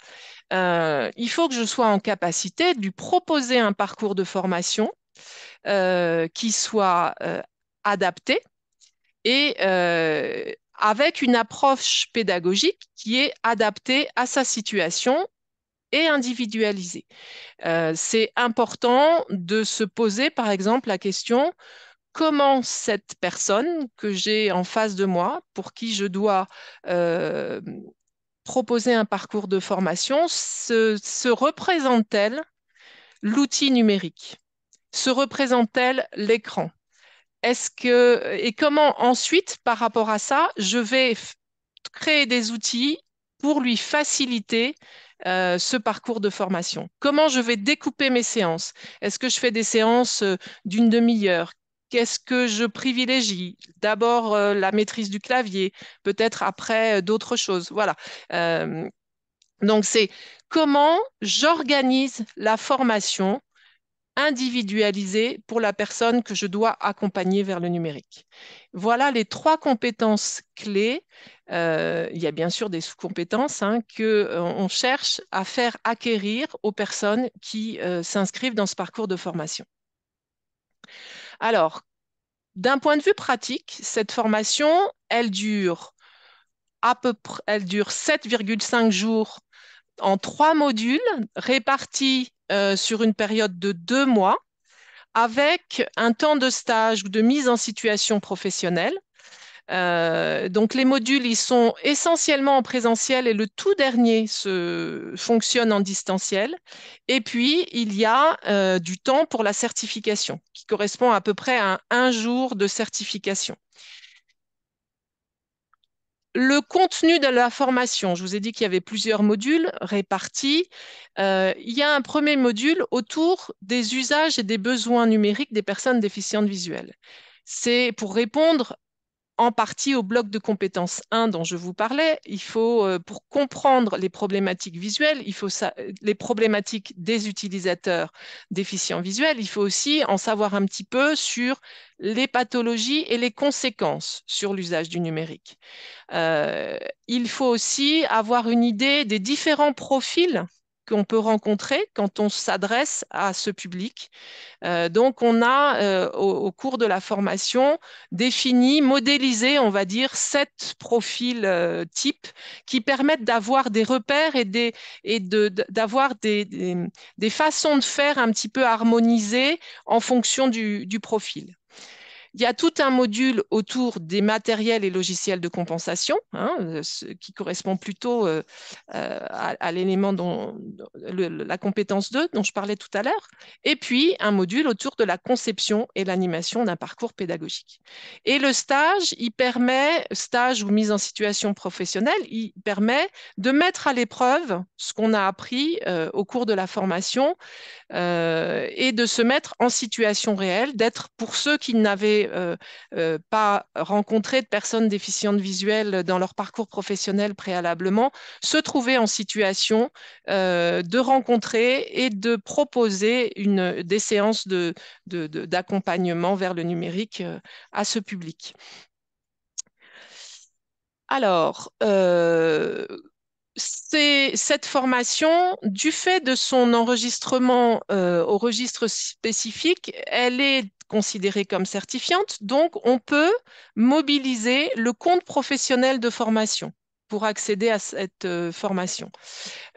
il faut que je sois en capacité de lui proposer un parcours de formation qui soit adapté et avec une approche pédagogique qui est adaptée à sa situation et individualisée. Euh, c'est important de se poser, par exemple, la question comment cette personne que j'ai en face de moi, pour qui je dois euh, proposer un parcours de formation, se représente-t-elle l'outil numérique Se représente-t-elle l'écran est-ce que et comment ensuite, par rapport à ça, je vais créer des outils pour lui faciliter euh, ce parcours de formation Comment je vais découper mes séances Est-ce que je fais des séances euh, d'une demi-heure Qu'est-ce que je privilégie D'abord euh, la maîtrise du clavier, peut-être après d'autres choses. Voilà. donc c'est comment j'organise la formation individualisée pour la personne que je dois accompagner vers le numérique. Voilà les trois compétences clés. Euh, il y a bien sûr des sous-compétences hein, qu'on euh, cherche à faire acquérir aux personnes qui euh, s'inscrivent dans ce parcours de formation. Alors, d'un point de vue pratique, cette formation, elle dure à peu près, elle dure 7,5 jours en trois modules répartis euh, sur une période de deux mois avec un temps de stage ou de mise en situation professionnelle. Euh, donc les modules, ils sont essentiellement en présentiel et le tout dernier se fonctionne en distanciel. Et puis, il y a euh, du temps pour la certification qui correspond à, peu près à un jour de certification. Le contenu de la formation, je vous ai dit qu'il y avait plusieurs modules répartis. Euh, il y a un premier module autour des usages et des besoins numériques des personnes déficientes visuelles. C'est pour répondre en partie au bloc de compétences 1 dont je vous parlais. Il faut, euh, pour comprendre les problématiques visuelles, il faut euh, les problématiques des utilisateurs déficients visuels, il faut aussi en savoir un petit peu sur les pathologies et les conséquences sur l'usage du numérique. Euh, il faut aussi avoir une idée des différents profils qu'on peut rencontrer quand on s'adresse à ce public. Euh, donc, on a, euh, au, cours de la formation, défini, modélisé, on va dire, sept profils euh, types qui permettent d'avoir des repères et, d'avoir des, façons de faire un petit peu harmonisées en fonction du profil. Il y a tout un module autour des matériels et logiciels de compensation, hein, euh, ce qui correspond plutôt euh, euh, à, l'élément dont la compétence 2 dont je parlais tout à l'heure, et puis un module autour de la conception et l'animation d'un parcours pédagogique. Et le stage, il permet, stage ou mise en situation professionnelle, il permet de mettre à l'épreuve ce qu'on a appris au cours de la formation et de se mettre en situation réelle, d'être pour ceux qui n'avaient euh, euh, pas rencontrer de personnes déficientes visuelles dans leur parcours professionnel préalablement, se trouver en situation euh, de rencontrer et de proposer une, des séances d'accompagnement de, vers le numérique à ce public. Alors, cette formation, du fait de son enregistrement au registre spécifique, elle est considérée comme certifiante, Donc, on peut mobiliser le compte professionnel de formation pour accéder à cette euh, formation.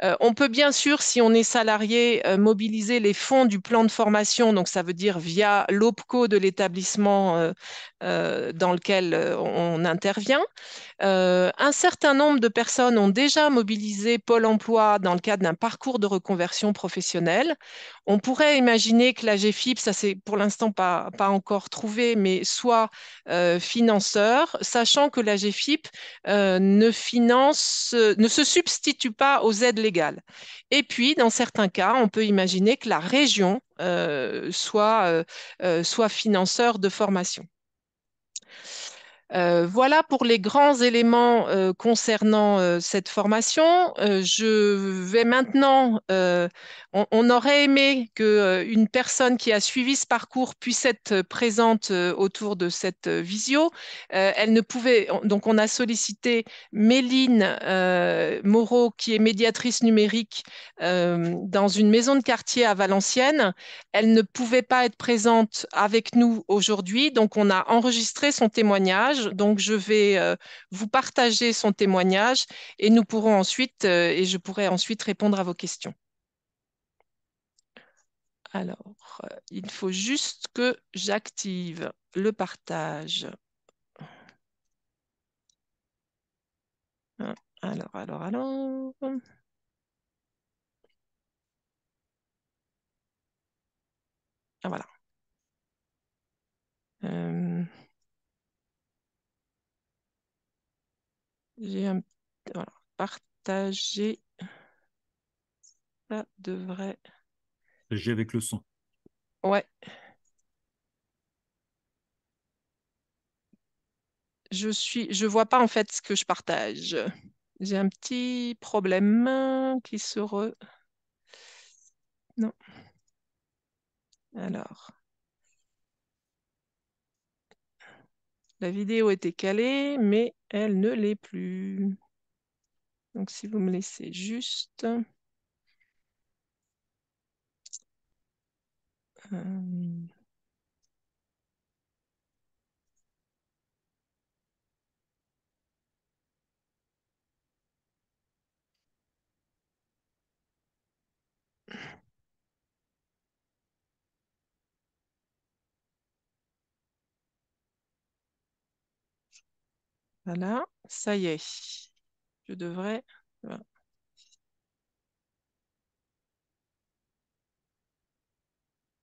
Euh, on peut bien sûr, si on est salarié, euh, mobiliser les fonds du plan de formation, donc ça veut dire via l'OPCO de l'établissement dans lequel on intervient. un certain nombre de personnes ont déjà mobilisé Pôle emploi dans le cadre d'un parcours de reconversion professionnelle. On pourrait imaginer que la GFIP, ça c'est pour l'instant pas, pas encore trouvé, mais soit financeur, sachant que la GFIP ne finance euh, ne se substitue pas aux aides légales. Et puis, dans certains cas, on peut imaginer que la région euh, soit, euh, soit financeur de formation. voilà pour les grands éléments concernant cette formation. je vais maintenant on, aurait aimé que euh, une personne qui a suivi ce parcours puisse être euh, présente euh, autour de cette visio. elle ne pouvait, donc on a sollicité Méline Moreau, qui est médiatrice numérique dans une maison de quartier à Valenciennes. Elle ne pouvait pas être présente avec nous aujourd'hui, donc on a enregistré son témoignage. Donc je vais vous partager son témoignage et nous pourrons ensuite, et je pourrai ensuite répondre à vos questions. Alors, euh, il faut juste que j'active le partage. Hein, alors, alors, alors. Ah, voilà. Euh, j'ai un... Partager. Ça devrait... J'ai avec le son. Ouais. Je suis, je vois pas en fait ce que je partage. J'ai un petit problème qui se re. Non. Alors. La vidéo était calée, mais elle ne l'est plus. Donc si vous me laissez juste. Euh, voilà, ça y est. Je devrais...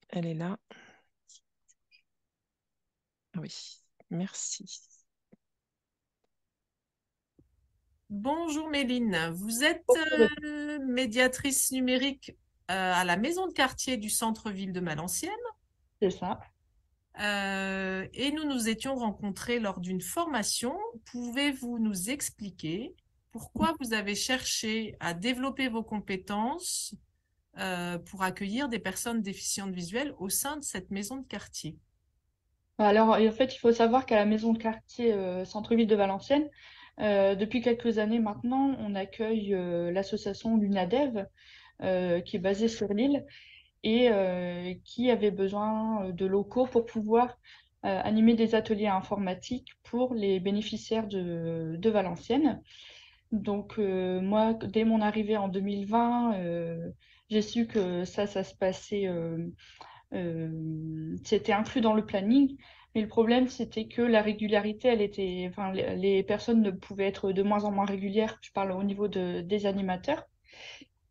Elle est là. Oui, merci. Bonjour Méline, vous êtes euh, médiatrice numérique euh, à la maison de quartier du centre-ville de Malenciennes. C'est ça. Euh, et nous nous étions rencontrés lors d'une formation. Pouvez-vous nous expliquer pourquoi vous avez cherché à développer vos compétences euh, pour accueillir des personnes déficientes visuelles au sein de cette maison de quartier Alors, en fait, il faut savoir qu'à la maison de quartier euh, Centre-Ville de Valenciennes, euh, depuis quelques années maintenant, on accueille l'association Lunadev, qui est basée sur l'île et qui avait besoin de locaux pour pouvoir animer des ateliers informatiques pour les bénéficiaires de, Valenciennes. Donc moi, dès mon arrivée en 2020, euh, j'ai su que ça, ça se passait, euh, euh, c'était inclus dans le planning. Mais le problème, c'était que la régularité, elle était, enfin, les personnes ne pouvaient être de moins en moins régulières. Je parle au niveau des animateurs.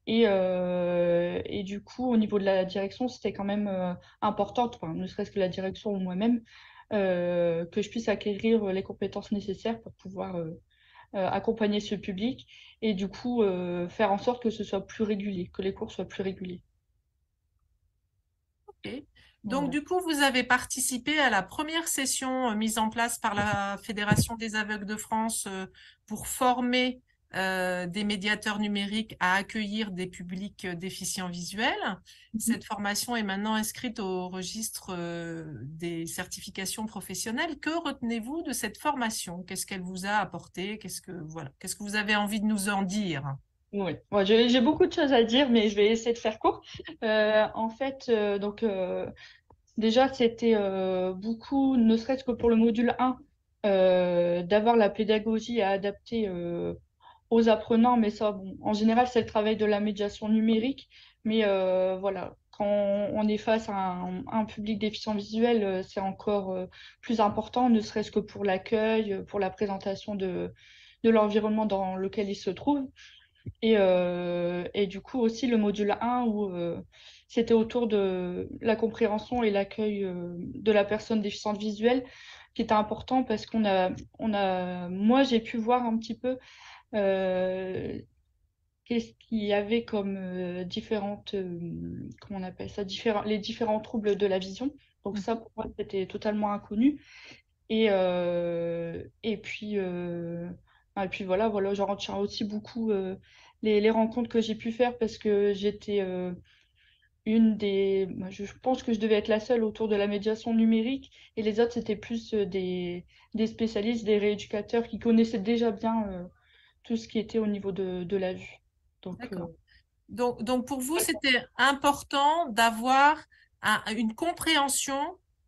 Et, euh, et, du coup, au niveau de la direction, c'était quand même importante. important, ne serait-ce que la direction ou moi-même, que je puisse acquérir les compétences nécessaires pour pouvoir euh, accompagner ce public et du coup euh, faire en sorte que ce soit plus régulier, que les cours soient plus réguliers. Donc, du coup, vous avez participé à la première session euh, mise en place par la Fédération des aveugles de France pour former euh, des médiateurs numériques à accueillir des publics euh, déficients visuels. Mhm. Cette formation est maintenant inscrite au registre euh, des certifications professionnelles. Que retenez-vous de cette formation Qu'est-ce qu'elle vous a apporté Qu'est-ce que voilà Qu'est-ce que vous avez envie de nous en dire oui, j'ai beaucoup de choses à dire, mais je vais essayer de faire court. en fait, donc déjà c'était beaucoup, ne serait-ce que pour le module 1, d'avoir la pédagogie à adapter aux apprenants, mais ça, bon, en général, c'est le travail de la médiation numérique. Mais euh, voilà, quand on est face à un, public déficient visuel, euh, c'est encore euh, plus important, ne serait-ce que pour l'accueil, pour la présentation de, de l'environnement dans lequel il se trouve. Et, du coup aussi le module 1 où c'était autour de la compréhension et l'accueil de la personne déficiente visuelle qui était important parce qu'on a, on a moi j'ai pu voir un petit peu euh, qu'est-ce qu'il y avait comme euh, différentes, euh, comment on appelle ça, les différents troubles de la vision. Donc mmh. ça, pour moi, c'était totalement inconnu. Et, et puis, et puis voilà, voilà, j'en retiens aussi beaucoup les, rencontres que j'ai pu faire parce que j'étais une des, je pense que je devais être la seule autour de la médiation numérique et les autres c'était plus des, des spécialistes, des rééducateurs qui connaissaient déjà bien tout ce qui était au niveau de, la vue. Euh, donc, donc, pour vous, c'était important d'avoir une compréhension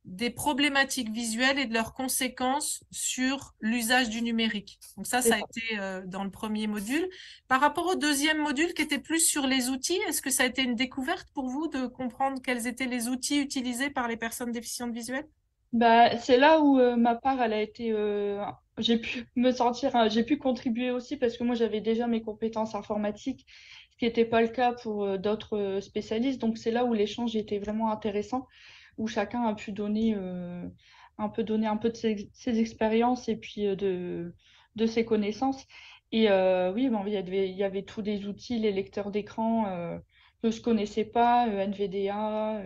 des problématiques visuelles et de leurs conséquences sur l'usage du numérique. Donc ça, ça a été euh, dans le premier module. Par rapport au deuxième module qui était plus sur les outils, est-ce que ça a été une découverte pour vous de comprendre quels étaient les outils utilisés par les personnes déficientes visuelles bah, c'est là où euh, ma part, elle a été. Euh, j'ai pu me sentir, hein, j'ai pu contribuer aussi parce que moi, j'avais déjà mes compétences informatiques, ce qui n'était pas le cas pour euh, d'autres spécialistes. Donc, c'est là où l'échange était vraiment intéressant, où chacun a pu donner, un peu donner un peu de ses, expériences et puis de, de ses connaissances. Et oui, il y avait, il y avait tous des outils, les lecteurs d'écran ne se connaissaient connaissais pas, NVDA,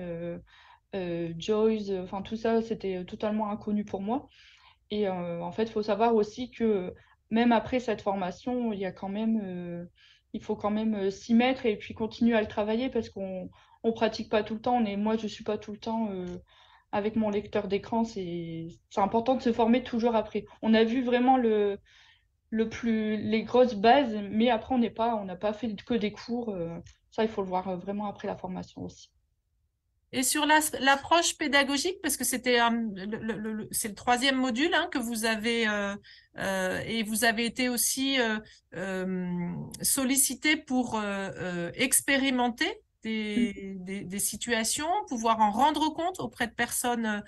euh, Joyce, euh, enfin tout ça, c'était euh, totalement inconnu pour moi. Et en fait, il faut savoir aussi que même après cette formation, il y a quand même, il faut quand même s'y mettre et puis continuer à le travailler parce qu'on on pratique pas tout le temps. et moi, je suis pas tout le temps avec mon lecteur d'écran, c'est important de se former toujours après. On a vu vraiment le, plus, les grosses bases, mais après, on on n'a pas fait que des cours. ça, il faut le voir vraiment après la formation aussi. Et sur l'approche pédagogique, parce que c'était le, c'est le troisième module hein, que vous avez euh, euh, et vous avez été aussi euh, sollicité pour expérimenter mm. des, situations, pouvoir en rendre compte auprès de personnes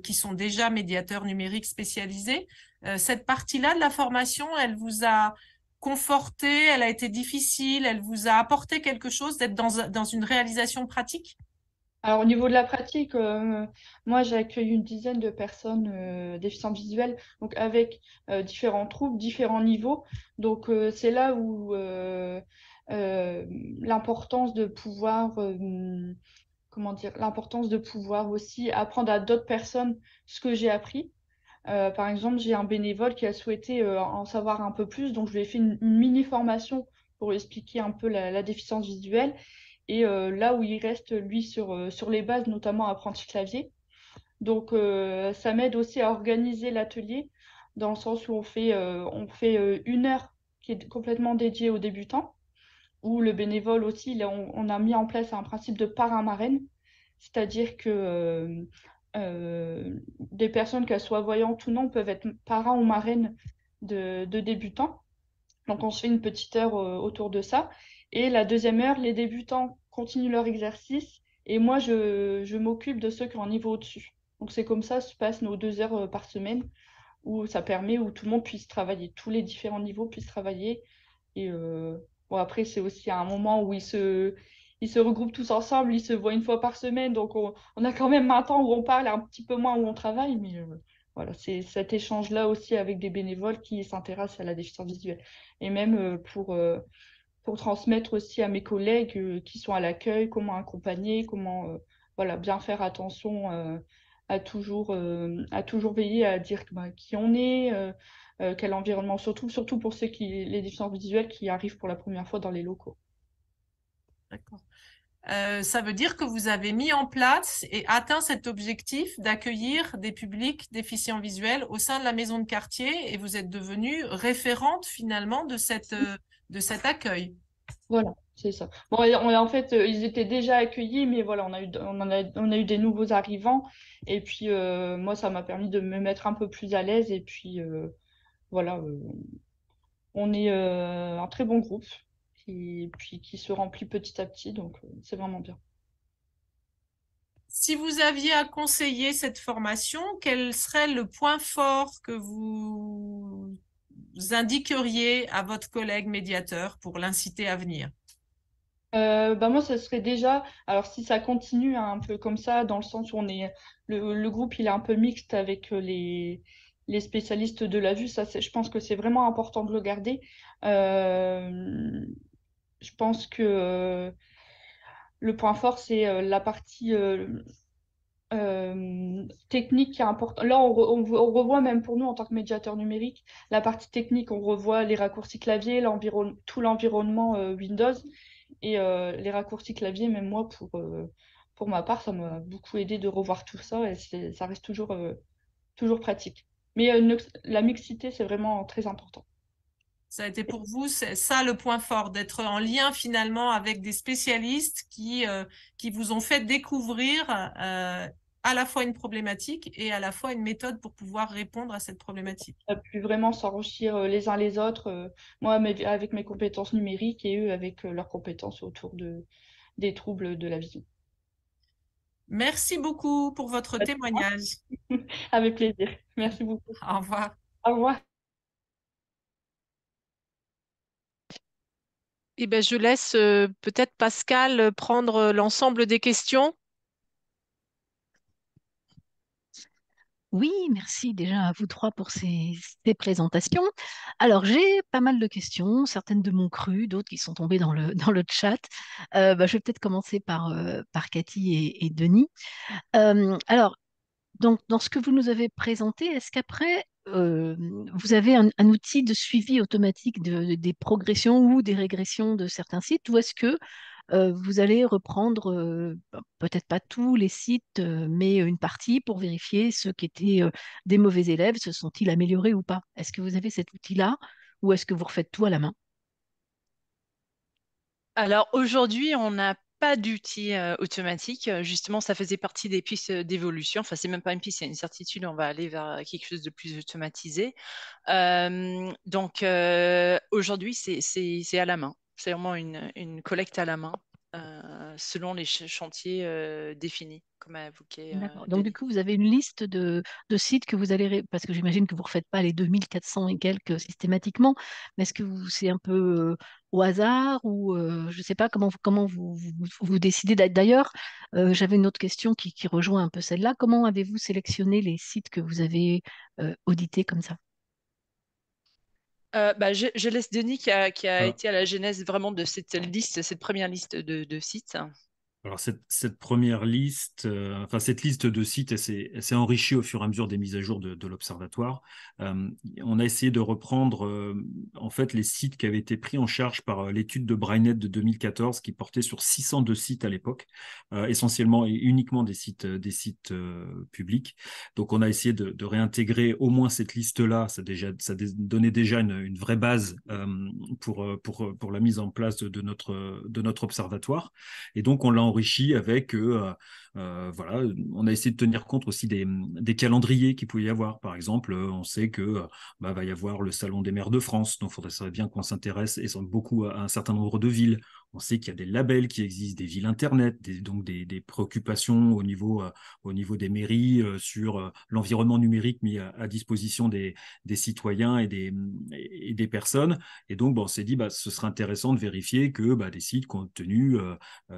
qui sont déjà médiateurs numériques spécialisés. cette partie-là de la formation, elle vous a conforté, elle a été difficile, elle vous a apporté quelque chose d'être dans, dans une réalisation pratique alors au niveau de la pratique, euh, moi j'ai accueilli une dizaine de personnes euh, déficientes visuelles, donc avec euh, différents troubles, différents niveaux. Donc c'est là où l'importance de pouvoir l'importance de pouvoir aussi apprendre à d'autres personnes ce que j'ai appris. par exemple, j'ai un bénévole qui a souhaité en savoir un peu plus, donc je lui ai fait une, mini formation pour expliquer un peu la déficience visuelle et euh, là où il reste, lui, euh, sur, les bases, notamment apprenti clavier. Donc, euh, ça m'aide aussi à organiser l'atelier dans le sens où on fait, une heure qui est complètement dédiée aux débutants, où le bénévole aussi, on, a mis en place un principe de paramarraine, c'est-à-dire que des personnes, qu'elles soient voyantes ou non, peuvent être parents ou marraines de, débutants. Donc on se fait une petite heure autour de ça. Et la deuxième heure, les débutants continuent leur exercice et moi, je, m'occupe de ceux qui ont un niveau au-dessus. Donc c'est comme ça se passe nos deux heures euh, par semaine où ça permet où tout le monde puisse travailler, tous les différents niveaux puissent travailler. Et euh, bon, après, c'est aussi un moment où ils se, ils se regroupent tous ensemble, ils se voient une fois par semaine. Donc on, a quand même un temps où on parle, un petit peu moins où on travaille. Mais euh, voilà, c'est cet échange-là aussi avec des bénévoles qui s'intéressent à la déficience visuelle. Et même pour pour transmettre aussi à mes collègues euh, qui sont à l'accueil comment accompagner, comment euh, voilà, bien faire attention euh, à toujours, à toujours veiller à dire ben, qui on est, quel environnement on se trouve, surtout pour ceux qui, les déficients visuels qui arrivent pour la première fois dans les locaux. D'accord. ça veut dire que vous avez mis en place et atteint cet objectif d'accueillir des publics déficients visuels au sein de la maison de quartier et vous êtes devenue référente finalement de cette, de cet accueil. Voilà, c'est ça. Bon, en fait, euh, ils étaient déjà accueillis, mais voilà, on a eu, on a, eu des nouveaux arrivants. Et puis, euh, moi, ça m'a permis de me mettre un peu plus à l'aise. Et puis, euh, voilà, on est un très bon groupe et puis, qui se remplit petit à petit. Donc, c'est vraiment bien. Si vous aviez à conseiller cette formation, quel serait le point fort que vous vous indiqueriez à votre collègue médiateur pour l'inciter à venir euh, bah moi, ce serait déjà, alors si ça continue hein, un peu comme ça, dans le sens où on est, le, groupe il est un peu mixte avec euh, les, les spécialistes de la vue, ça, je pense que c'est vraiment important de le garder. Euh, je pense que le point fort, c'est la partie euh, technique qui est importante. Là, on, revoit même pour nous en tant que médiateur numérique la partie technique. On revoit les raccourcis clavier, tout l'environnement euh, Windows et euh, les raccourcis clavier. Même moi, pour, pour ma part, ça m'a beaucoup aidé de revoir tout ça et ça reste toujours, toujours pratique. Mais la mixité, c'est vraiment très important. Ça a été pour vous c'est ça le point fort, d'être en lien finalement avec des spécialistes qui, qui vous ont fait découvrir à la fois une problématique et à la fois une méthode pour pouvoir répondre à cette problématique. On a pu vraiment s'enrichir euh, les uns les autres, euh, moi avec mes compétences numériques et eux avec euh, leurs compétences autour de, des troubles de la vie. Merci beaucoup pour votre témoignage. Avec plaisir. Merci beaucoup. Au revoir. Au revoir. Et eh ben je laisse peut-être Pascal prendre l'ensemble des questions. Oui, merci déjà à vous trois pour ces, présentations. Alors, j'ai pas mal de questions, certaines de mon cru, d'autres qui sont tombées dans le, dans le chat. Euh, bah, je vais peut-être commencer par, euh, par Cathy et, Denis. Euh, alors, donc, dans ce que vous nous avez présenté, est-ce qu'après, vous avez un, outil de suivi automatique des progressions ou des régressions de certains sites, ou est-ce que euh, vous allez reprendre euh, bah, peut-être pas tous les sites, euh, mais une partie pour vérifier ceux qui étaient des mauvais élèves, se sont-ils améliorés ou pas. Est-ce que vous avez cet outil-là ou est-ce que vous refaites tout à la main Alors aujourd'hui, on n'a pas d'outil automatique. Justement, ça faisait partie des pistes d'évolution. Enfin, c'est même pas une piste, c'est une certitude. On va aller vers quelque chose de plus automatisé. donc aujourd'hui, c'est à la main. C'est vraiment une, collecte à la main euh, selon les chantiers euh, définis, comme a évoqué. Euh, Donc, du coup, vous avez une liste de, sites que vous allez. Parce que j'imagine que vous ne refaites pas les 2400 et quelques systématiquement, mais est-ce que c'est un peu au hasard ou je ne sais pas comment, vous, comment vous, vous, décidez D'ailleurs, j'avais une autre question qui, qui rejoint un peu celle-là. Comment avez-vous sélectionné les sites que vous avez audités comme ça euh, bah, je, laisse Denis qui a, ah. été à la genèse vraiment de cette liste, cette première liste de sites. Alors cette, première liste, euh, enfin cette liste de sites, s'est enrichie au fur et à mesure des mises à jour de, l'observatoire. Euh, on a essayé de reprendre euh, en fait les sites qui avaient été pris en charge par l'étude de Brainet de 2014, qui portait sur 602 sites à l'époque, essentiellement et uniquement des sites des sites publics. Donc on a essayé de, réintégrer au moins cette liste-là. Ça déjà, ça donnait déjà une, vraie base pour pour pour la mise en place de, de notre de notre observatoire. Et donc on l'a enrichi avec, euh, euh, voilà, on a essayé de tenir compte aussi des, calendriers qui pouvait y avoir. Par exemple, euh, on sait que bah, va y avoir le Salon des maires de France, donc il faudrait bien qu'on s'intéresse et beaucoup à un certain nombre de villes. On sait qu'il y a des labels qui existent, des villes Internet, donc des, préoccupations au niveau, euh, des mairies euh, sur euh, l'environnement numérique mis à, disposition des, citoyens et des, personnes. Et donc, bon, bah, on s'est dit, bah, ce serait intéressant de vérifier que bah, des sites, compte tenu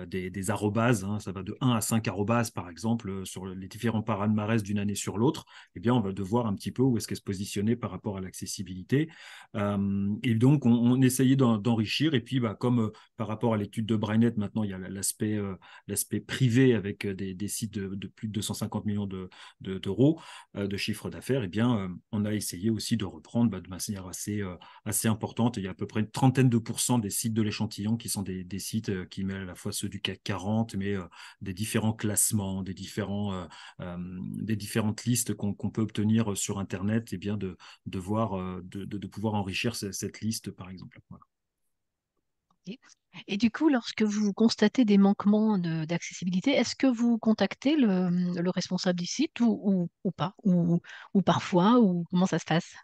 des, des hein, ça va de 1 à 5 arrobases, par exemple, sur les différents paramarès d'une année sur l'autre, et eh bien, on va devoir un petit peu où est-ce qu'elle se positionnait par rapport à l'accessibilité. et donc, on, essayait d'enrichir. et puis, bah, comme par rapport à l'étude de Brainet, maintenant, il y a l'aspect, euh, l'aspect privé avec euh, des, sites de, plus de 250 millions de, d'euros euh, de, chiffre d'affaires. Eh bien, on a essayé aussi de reprendre bah, de manière assez, assez importante. Il y a à peu près une trentaine de pourcents des sites de l'échantillon qui sont des, sites qui mêlent à la fois ceux du CAC 40, mais des différents classements, des, différents, des différentes listes qu'on, peut obtenir sur Internet, et eh bien de, de, voir, de, pouvoir enrichir cette, liste, par exemple. Voilà. Et du coup, lorsque vous constatez des manquements d'accessibilité, est-ce que vous contactez le, responsable du site ou, pas ou, parfois, ou comment ça se passe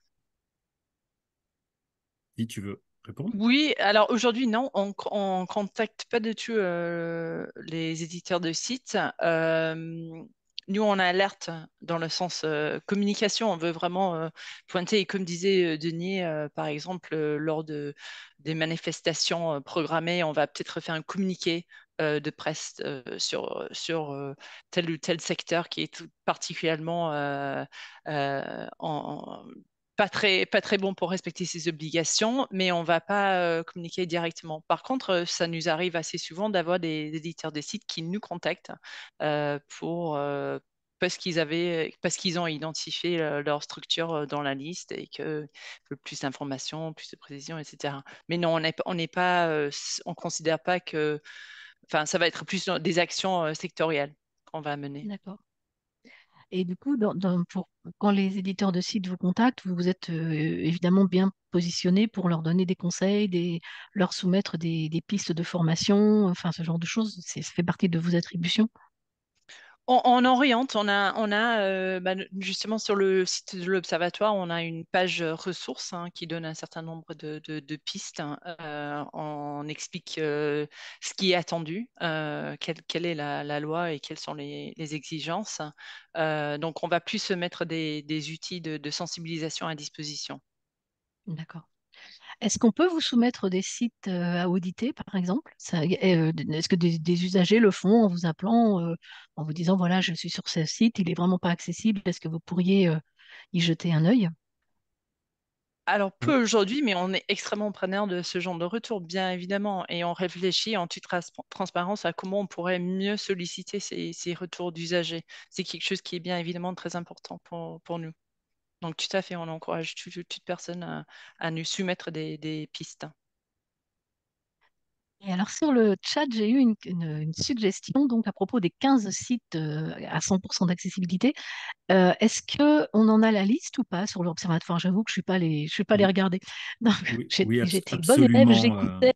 Si tu veux répondre. Oui, alors aujourd'hui, non, on ne contacte pas du tout euh, les éditeurs de sites. Euh, nous, on a alerte dans le sens euh, communication. On veut vraiment euh, pointer. Et comme disait euh, Denis, par exemple, lors de, des manifestations programmées, on va peut-être faire un communiqué de presse sur, sur tel ou tel secteur qui est tout particulièrement en, pas très, pas très bon pour respecter ses obligations, mais on ne va pas euh, communiquer directement. Par contre, euh, ça nous arrive assez souvent d'avoir des, éditeurs des sites qui nous contactent euh, pour, parce qu'ils avaient, parce qu'ils ont identifié leur structure dans la liste et que plus d'informations, plus de précisions, etc. Mais non, on ne pas, on considère pas que, enfin, ça va être plus des actions sectorielles qu'on va mener. D'accord. Et du coup, quand les éditeurs de sites vous contactent, vous, vous êtes euh, évidemment bien positionné pour leur donner des conseils, leur soumettre des, des pistes de formation, enfin ce genre de choses. Ça fait partie de vos attributions on, oriente, on a, on a euh, bah, justement sur le site de l'Observatoire, on a une page euh, ressources hein, qui donne un certain nombre de, pistes. Hein, euh, on explique ce qui est attendu, quelle, est la, loi et quelles sont les, exigences. donc, on va plus se mettre des, outils de, de sensibilisation à disposition. D'accord. Est-ce qu'on peut vous soumettre des sites euh, à auditer, par exemple euh, Est-ce que des, usagers le font en vous appelant, euh, en vous disant, voilà, je suis sur ce site, il n'est vraiment pas accessible, est-ce que vous pourriez y jeter un œil alors mmh. peu aujourd'hui, mais on est extrêmement preneur de ce genre de retour, bien évidemment, et on réfléchit en toute transparence à comment on pourrait mieux solliciter ces, retours d'usagers. C'est quelque chose qui est bien évidemment très important pour nous. Donc, tout à fait, on encourage toute, personne à, nous soumettre des, pistes. Et alors sur le chat, j'ai eu une, suggestion donc à propos des 15 sites euh, à 100% d'accessibilité. Euh, est-ce que on en a la liste ou pas sur l'observatoire J'avoue que je ne suis pas les, pas les regarder. j'étais bonne élève, euh, j'écoutais.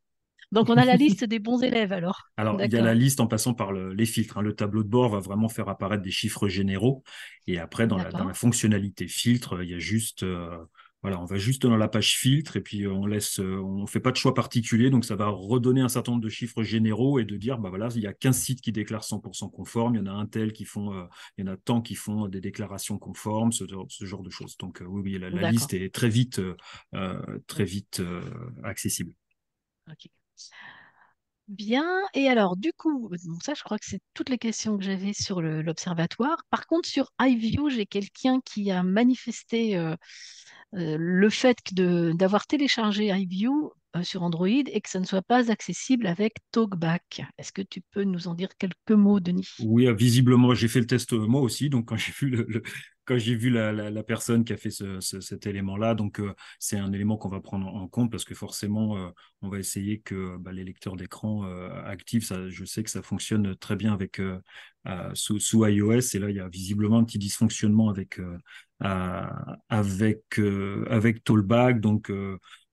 Donc on a la liste des bons élèves alors. Alors il y a la liste en passant par les filtres. Hein. Le tableau de bord va vraiment faire apparaître des chiffres généraux. Et après, dans, la, fonctionnalité filtre, il y a juste... Euh, voilà, on va juste dans la page filtre et puis on laisse, euh, on fait pas de choix particulier, donc ça va redonner un certain nombre de chiffres généraux et de dire, bah voilà, il y a 15 sites qui déclarent 100% conforme, il y en a un tel qui font, euh, il y en a tant qui font des déclarations conformes, ce, genre de choses. Donc oui oui, la, liste est très vite, très vite accessible. OK. Bien, et alors du coup, bah, ça je crois que c'est toutes les questions que j'avais sur l'observatoire. Par contre, sur iView, j'ai quelqu'un qui a manifesté euh, euh, le fait d'avoir téléchargé iView euh, sur Android et que ça ne soit pas accessible avec TalkBack. Est-ce que tu peux nous en dire quelques mots, Denis? Oui, visiblement, j'ai fait le test moi aussi. Donc, quand j'ai vu le- quand j'ai vu la, personne qui a fait cet élément-là, donc euh, c'est un élément qu'on va prendre en compte parce que forcément, euh, on va essayer que bah, les lecteurs d'écran euh, actifs, je sais que ça fonctionne très bien avec sous, iOS, et là, il y a visiblement un petit dysfonctionnement avec, avec, avec Tollback, donc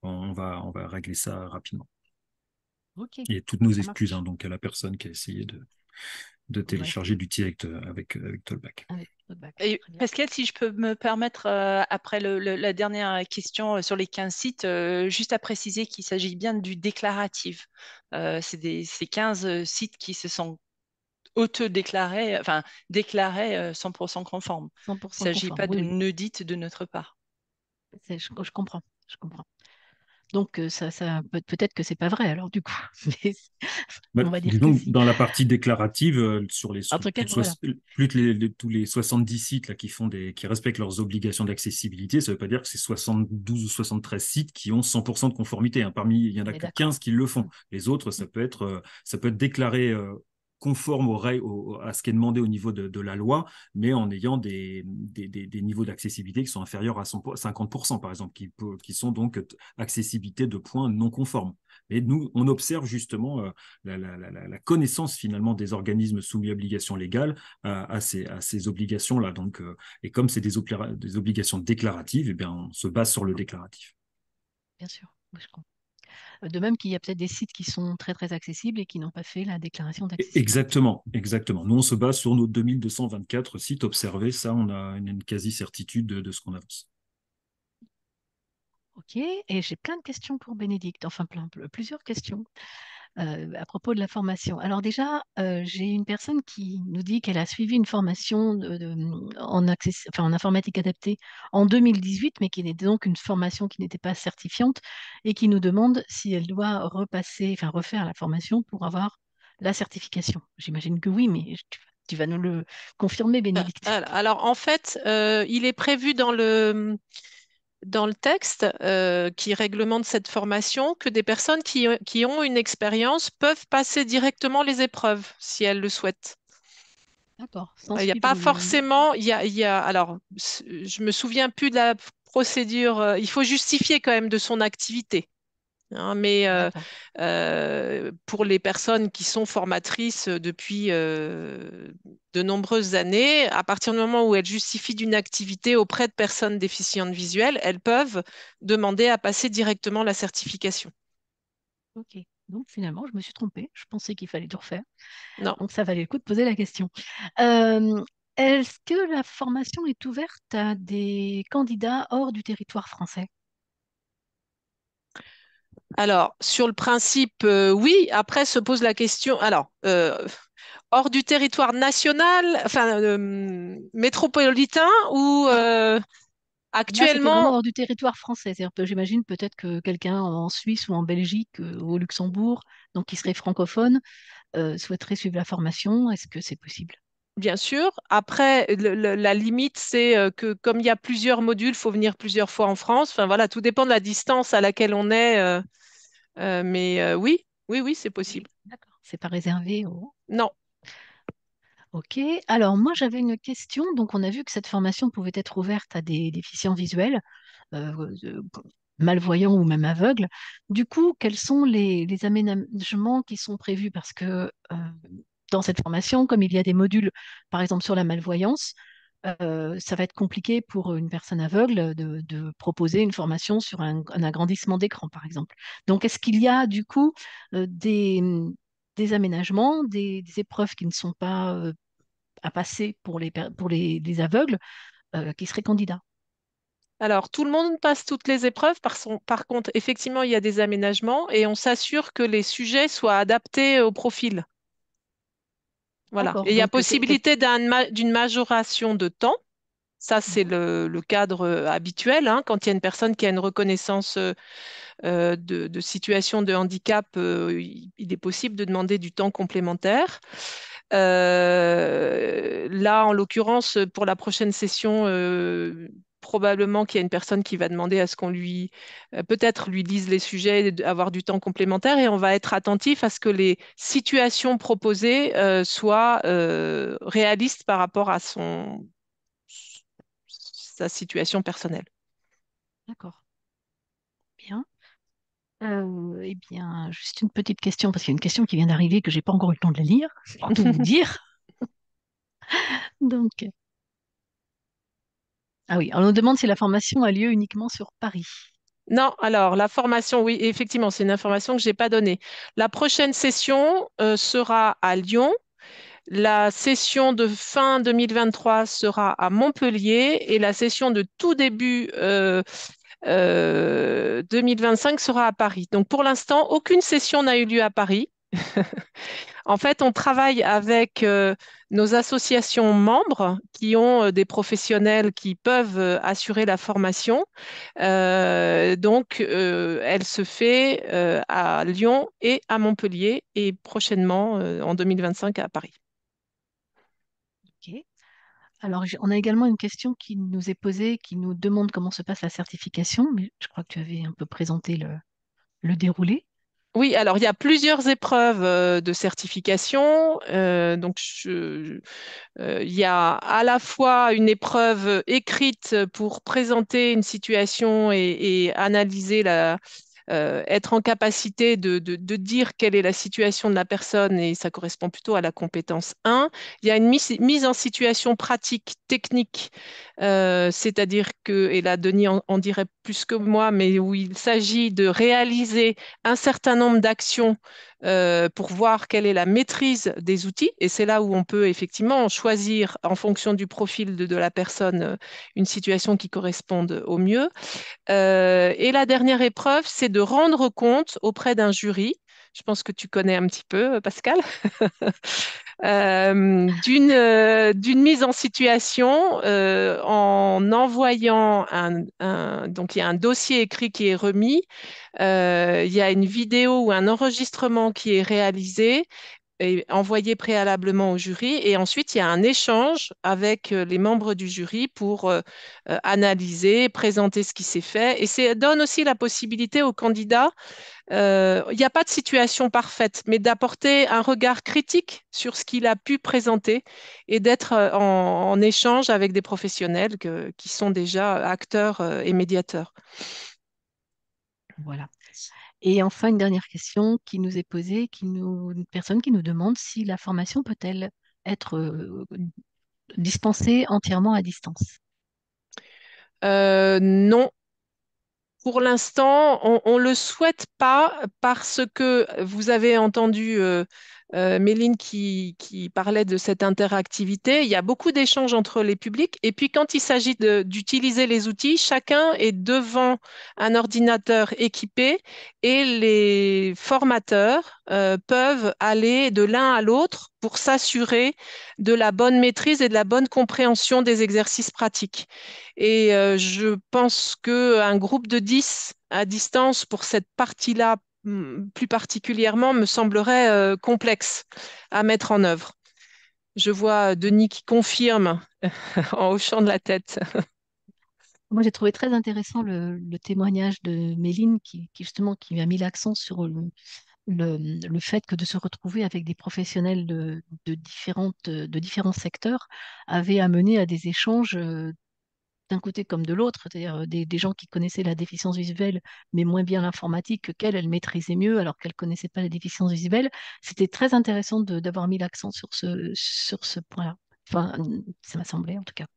on, va, on va régler ça rapidement. y Et toutes nos excuses hein, donc à la personne qui a essayé de, de télécharger du direct avec, avec Tollback. Bah, Pascal, si je peux me permettre, euh, après la dernière question euh, sur les 15 sites, euh, juste à préciser qu'il s'agit bien du déclaratif. c'est ces 15 sites qui se sont auto-déclarés, enfin déclarés 100% conformes. Il ne s'agit pas de d'une de notre part. je comprends, je comprends. Donc, ça, ça peut-être que c'est pas vrai, alors du coup. Bah, on va dire Dans la partie déclarative, euh, sur les, plus les, tous les 70 sites là, qui, font des, qui respectent leurs obligations d'accessibilité, ça ne veut pas dire que c'est 72 ou 73 sites qui ont 100% de conformité. Hein. Parmi, il y en a que 15 qui le font. Mmh. Les autres, ça mmh. peut être, euh, ça peut être déclaré euh, conforme à ce qui est demandé au niveau de, la loi, mais en ayant des, des, niveaux d'accessibilité qui sont inférieurs à 50%, par exemple, qui, qui sont donc accessibilité de points non conformes. Et nous, on observe justement euh, la, connaissance finalement des organismes soumis à obligations légales euh, à ces, à ces obligations-là. Donc, euh, et comme c'est des, des, obligations déclaratives, eh bien, on se base sur le déclaratif. Bien sûr, je euh, de même qu'il y a peut-être des sites qui sont très très accessibles et qui n'ont pas fait la déclaration e-, d'accessibilité. Exactement, exactement. Nous, on se base sur nos 2224 sites observés. Ça, on a une, quasi-certitude de, ce qu'on avance. Ok, et j'ai plein de questions pour Bénédicte, enfin plein, plusieurs questions. Euh, à propos de la formation. Alors déjà, euh, j'ai une personne qui nous dit qu'elle a suivi une formation hum, en, informatique adaptée en 2018, mais qui n'était donc une formation qui n'était pas certifiante et qui nous demande si elle doit repasser, enfin refaire la formation pour avoir la certification. J'imagine que oui, mais tu, vas nous le confirmer, ah, Bénédicte. Ah alors en fait, euh, il est prévu dans le hum, dans le texte euh, qui réglemente cette formation que des personnes qui, ont une expérience peuvent passer directement les épreuves si elles le souhaitent. D'accord. Euh, il n'y a pas forcément, alors, je me souviens plus de la procédure. Euh, il faut justifier quand même de son activité. Hein, mais euh, euh, pour les personnes qui sont formatrices euh, depuis de nombreuses années, à partir du moment où elles justifient d'une activité auprès de personnes déficientes visuelles, elles peuvent demander à passer directement la certification. Ok. Donc finalement, je me suis trompée. Je pensais qu'il fallait tout refaire. Non. Donc ça valait le coup de poser la question. Est-ce que la formation est ouverte à des candidats hors du territoire français alors, sur le principe, euh, oui. Après, se pose la question. Alors, euh, hors du territoire national, enfin, euh, métropolitain ou. Actuellement, hors du territoire français. j'imagine peut-être que quelqu'un en Suisse ou en Belgique ou au Luxembourg, donc qui serait francophone, souhaiterait suivre la formation. Est-ce que c'est possible Bien sûr. Après, la limite, c'est que comme il y a plusieurs modules, il faut venir plusieurs fois en France. Enfin voilà, tout dépend de la distance à laquelle on est. Euh, mais euh, oui, oui, oui, c'est possible. D'accord. C'est pas réservé au. Non. Ok. Alors moi j'avais une question. Donc on a vu que cette formation pouvait être ouverte à des déficients visuels euh, malvoyants ou même aveugles. Du coup, quels sont les, aménagements qui sont prévus Parce que dans cette formation, comme il y a des modules, par exemple, sur la malvoyance, ça va être compliqué pour une personne aveugle de, proposer une formation sur un, agrandissement d'écran, par exemple. Donc, est-ce qu'il y a du coup mmh, des, aménagements, des, épreuves qui ne sont pas à passer pour les, aveugles qui seraient candidats alors, tout le monde passe toutes les épreuves. Par, par contre, effectivement, il y a des aménagements et on s'assure que les sujets soient adaptés au profil. Voilà. il y a possibilité d'une majoration de temps. Ça, c'est mhm. le, cadre euh, habituel. Hein. Quand il y a une personne qui a une reconnaissance euh, euh, de, situation de handicap, il est possible de demander du temps complémentaire. là, en l'occurrence, pour la prochaine session probablement qu'il y a une personne qui va demander à ce qu'on lui, euh, peut-être lui dise les sujets, avoir du temps complémentaire, et on va être attentif à ce que les situations proposées euh, soient euh, réalistes par rapport à son, sa situation personnelle. D'accord. Bien. Euh, eh bien, juste une petite question, parce qu'il y a une question qui vient d'arriver que j'ai pas encore eu le temps de la lire, pour vous dire. Donc, ah oui, on nous demande si la formation a lieu uniquement sur Paris. Non, alors la formation, oui, effectivement, c'est une information que je n'ai pas donnée. La prochaine session euh, sera à Lyon. La session de fin 2023 sera à Montpellier et la session de tout début 2025 euh, euh, sera à Paris. Donc pour l'instant, aucune session n'a eu lieu à Paris. en fait, on travaille avec euh, nos associations membres qui ont euh, des professionnels qui peuvent euh, assurer la formation. donc, elle se fait à Lyon et à Montpellier et prochainement en 2025 à Paris. Ok. Alors, on a également une question qui nous est posée, qui nous demande comment se passe la certification, mais je crois que tu avais un peu présenté le déroulé. Oui, alors il y a plusieurs épreuves euh, de certification. Euh, donc je, euh, il y a à la fois une épreuve écrite pour présenter une situation et, et analyser la, euh, être en capacité de, dire quelle est la situation de la personne, et ça correspond plutôt à la compétence 1. Il y a une mise, en situation pratique, technique, euh, c'est-à-dire que, et là Denis en, dirait plus que moi, mais où il s'agit de réaliser un certain nombre d'actions euh, pour voir quelle est la maîtrise des outils. Et c'est là où on peut effectivement choisir en fonction du profil de, la personne euh, une situation qui corresponde au mieux. Euh, et la dernière épreuve, c'est de rendre compte auprès d'un jury je pense que tu connais un petit peu, euh, Pascal, euh, euh, d'une, mise en situation en envoyant un, Donc, il y a un dossier écrit qui est remis, il y a une vidéo ou un enregistrement qui est réalisé envoyé préalablement au jury et ensuite il y a un échange avec euh, les membres du jury pour euh, euh, analyser, présenter ce qui s'est fait et ça donne aussi la possibilité aux candidats, il n'y a pas de situation parfaite, mais d'apporter un regard critique sur ce qu'il a pu présenter et d'être en, échange avec des professionnels qui sont déjà acteurs et médiateurs. Voilà. Et enfin, une dernière question qui nous est posée, qui une personne qui nous demande si la formation peut-elle être dispensée entièrement à distance. Euh, non. Pour l'instant, on ne le souhaite pas parce que vous avez entendu euh, Méline qui, parlait de cette interactivité. Il y a beaucoup d'échanges entre les publics. Et puis, quand il s'agit d'utiliser les outils, chacun est devant un ordinateur équipé et les formateurs euh, peuvent aller de l'un à l'autre pour s'assurer de la bonne maîtrise et de la bonne compréhension des exercices pratiques. Et euh, je pense qu'un groupe de 10 à distance pour cette partie-là plus particulièrement, me semblerait euh, complexe à mettre en œuvre. Je vois euh, Denis qui confirme en hochant de la tête. Moi, j'ai trouvé très intéressant le, témoignage de Méline qui, justement qui a mis l'accent sur le, fait que de se retrouver avec des professionnels de différents secteurs avait amené à des échanges euh, d'un côté comme de l'autre, c'est-à-dire des, gens qui connaissaient la déficience visuelle, mais moins bien l'informatique qu'elle, elle maîtrisait mieux alors qu'elle ne connaissait pas la déficience visuelle. C'était très intéressant d'avoir mis l'accent sur ce, sur ce point-là. Enfin, ça m'a semblé en tout cas.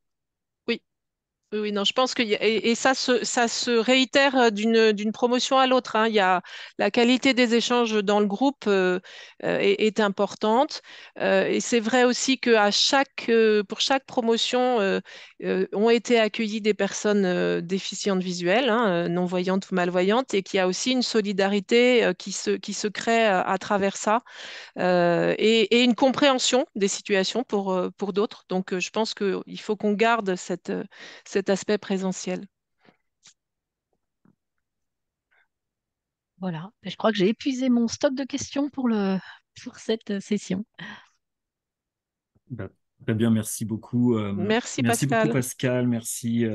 Oui, non, je pense que et, ça se, ça se réitère euh, d'une promotion à l'autre. Hein. Il y a la qualité des échanges dans le groupe euh, euh, est, importante. et c'est vrai aussi que à chaque, pour chaque promotion ont été accueillies des personnes déficientes visuelles, hein, non voyantes ou malvoyantes, et qu'il y a aussi une solidarité qui se, qui se crée à travers ça et, une compréhension des situations pour, pour d'autres. Donc, je pense qu'il faut qu'on garde cette, cette aspect présentiel. Voilà, ben, je crois que j'ai épuisé mon stock de questions pour, le, pour cette euh, session. Ben, très bien, merci beaucoup. Euh, merci, Pascal. Beaucoup Pascal, merci. Euh,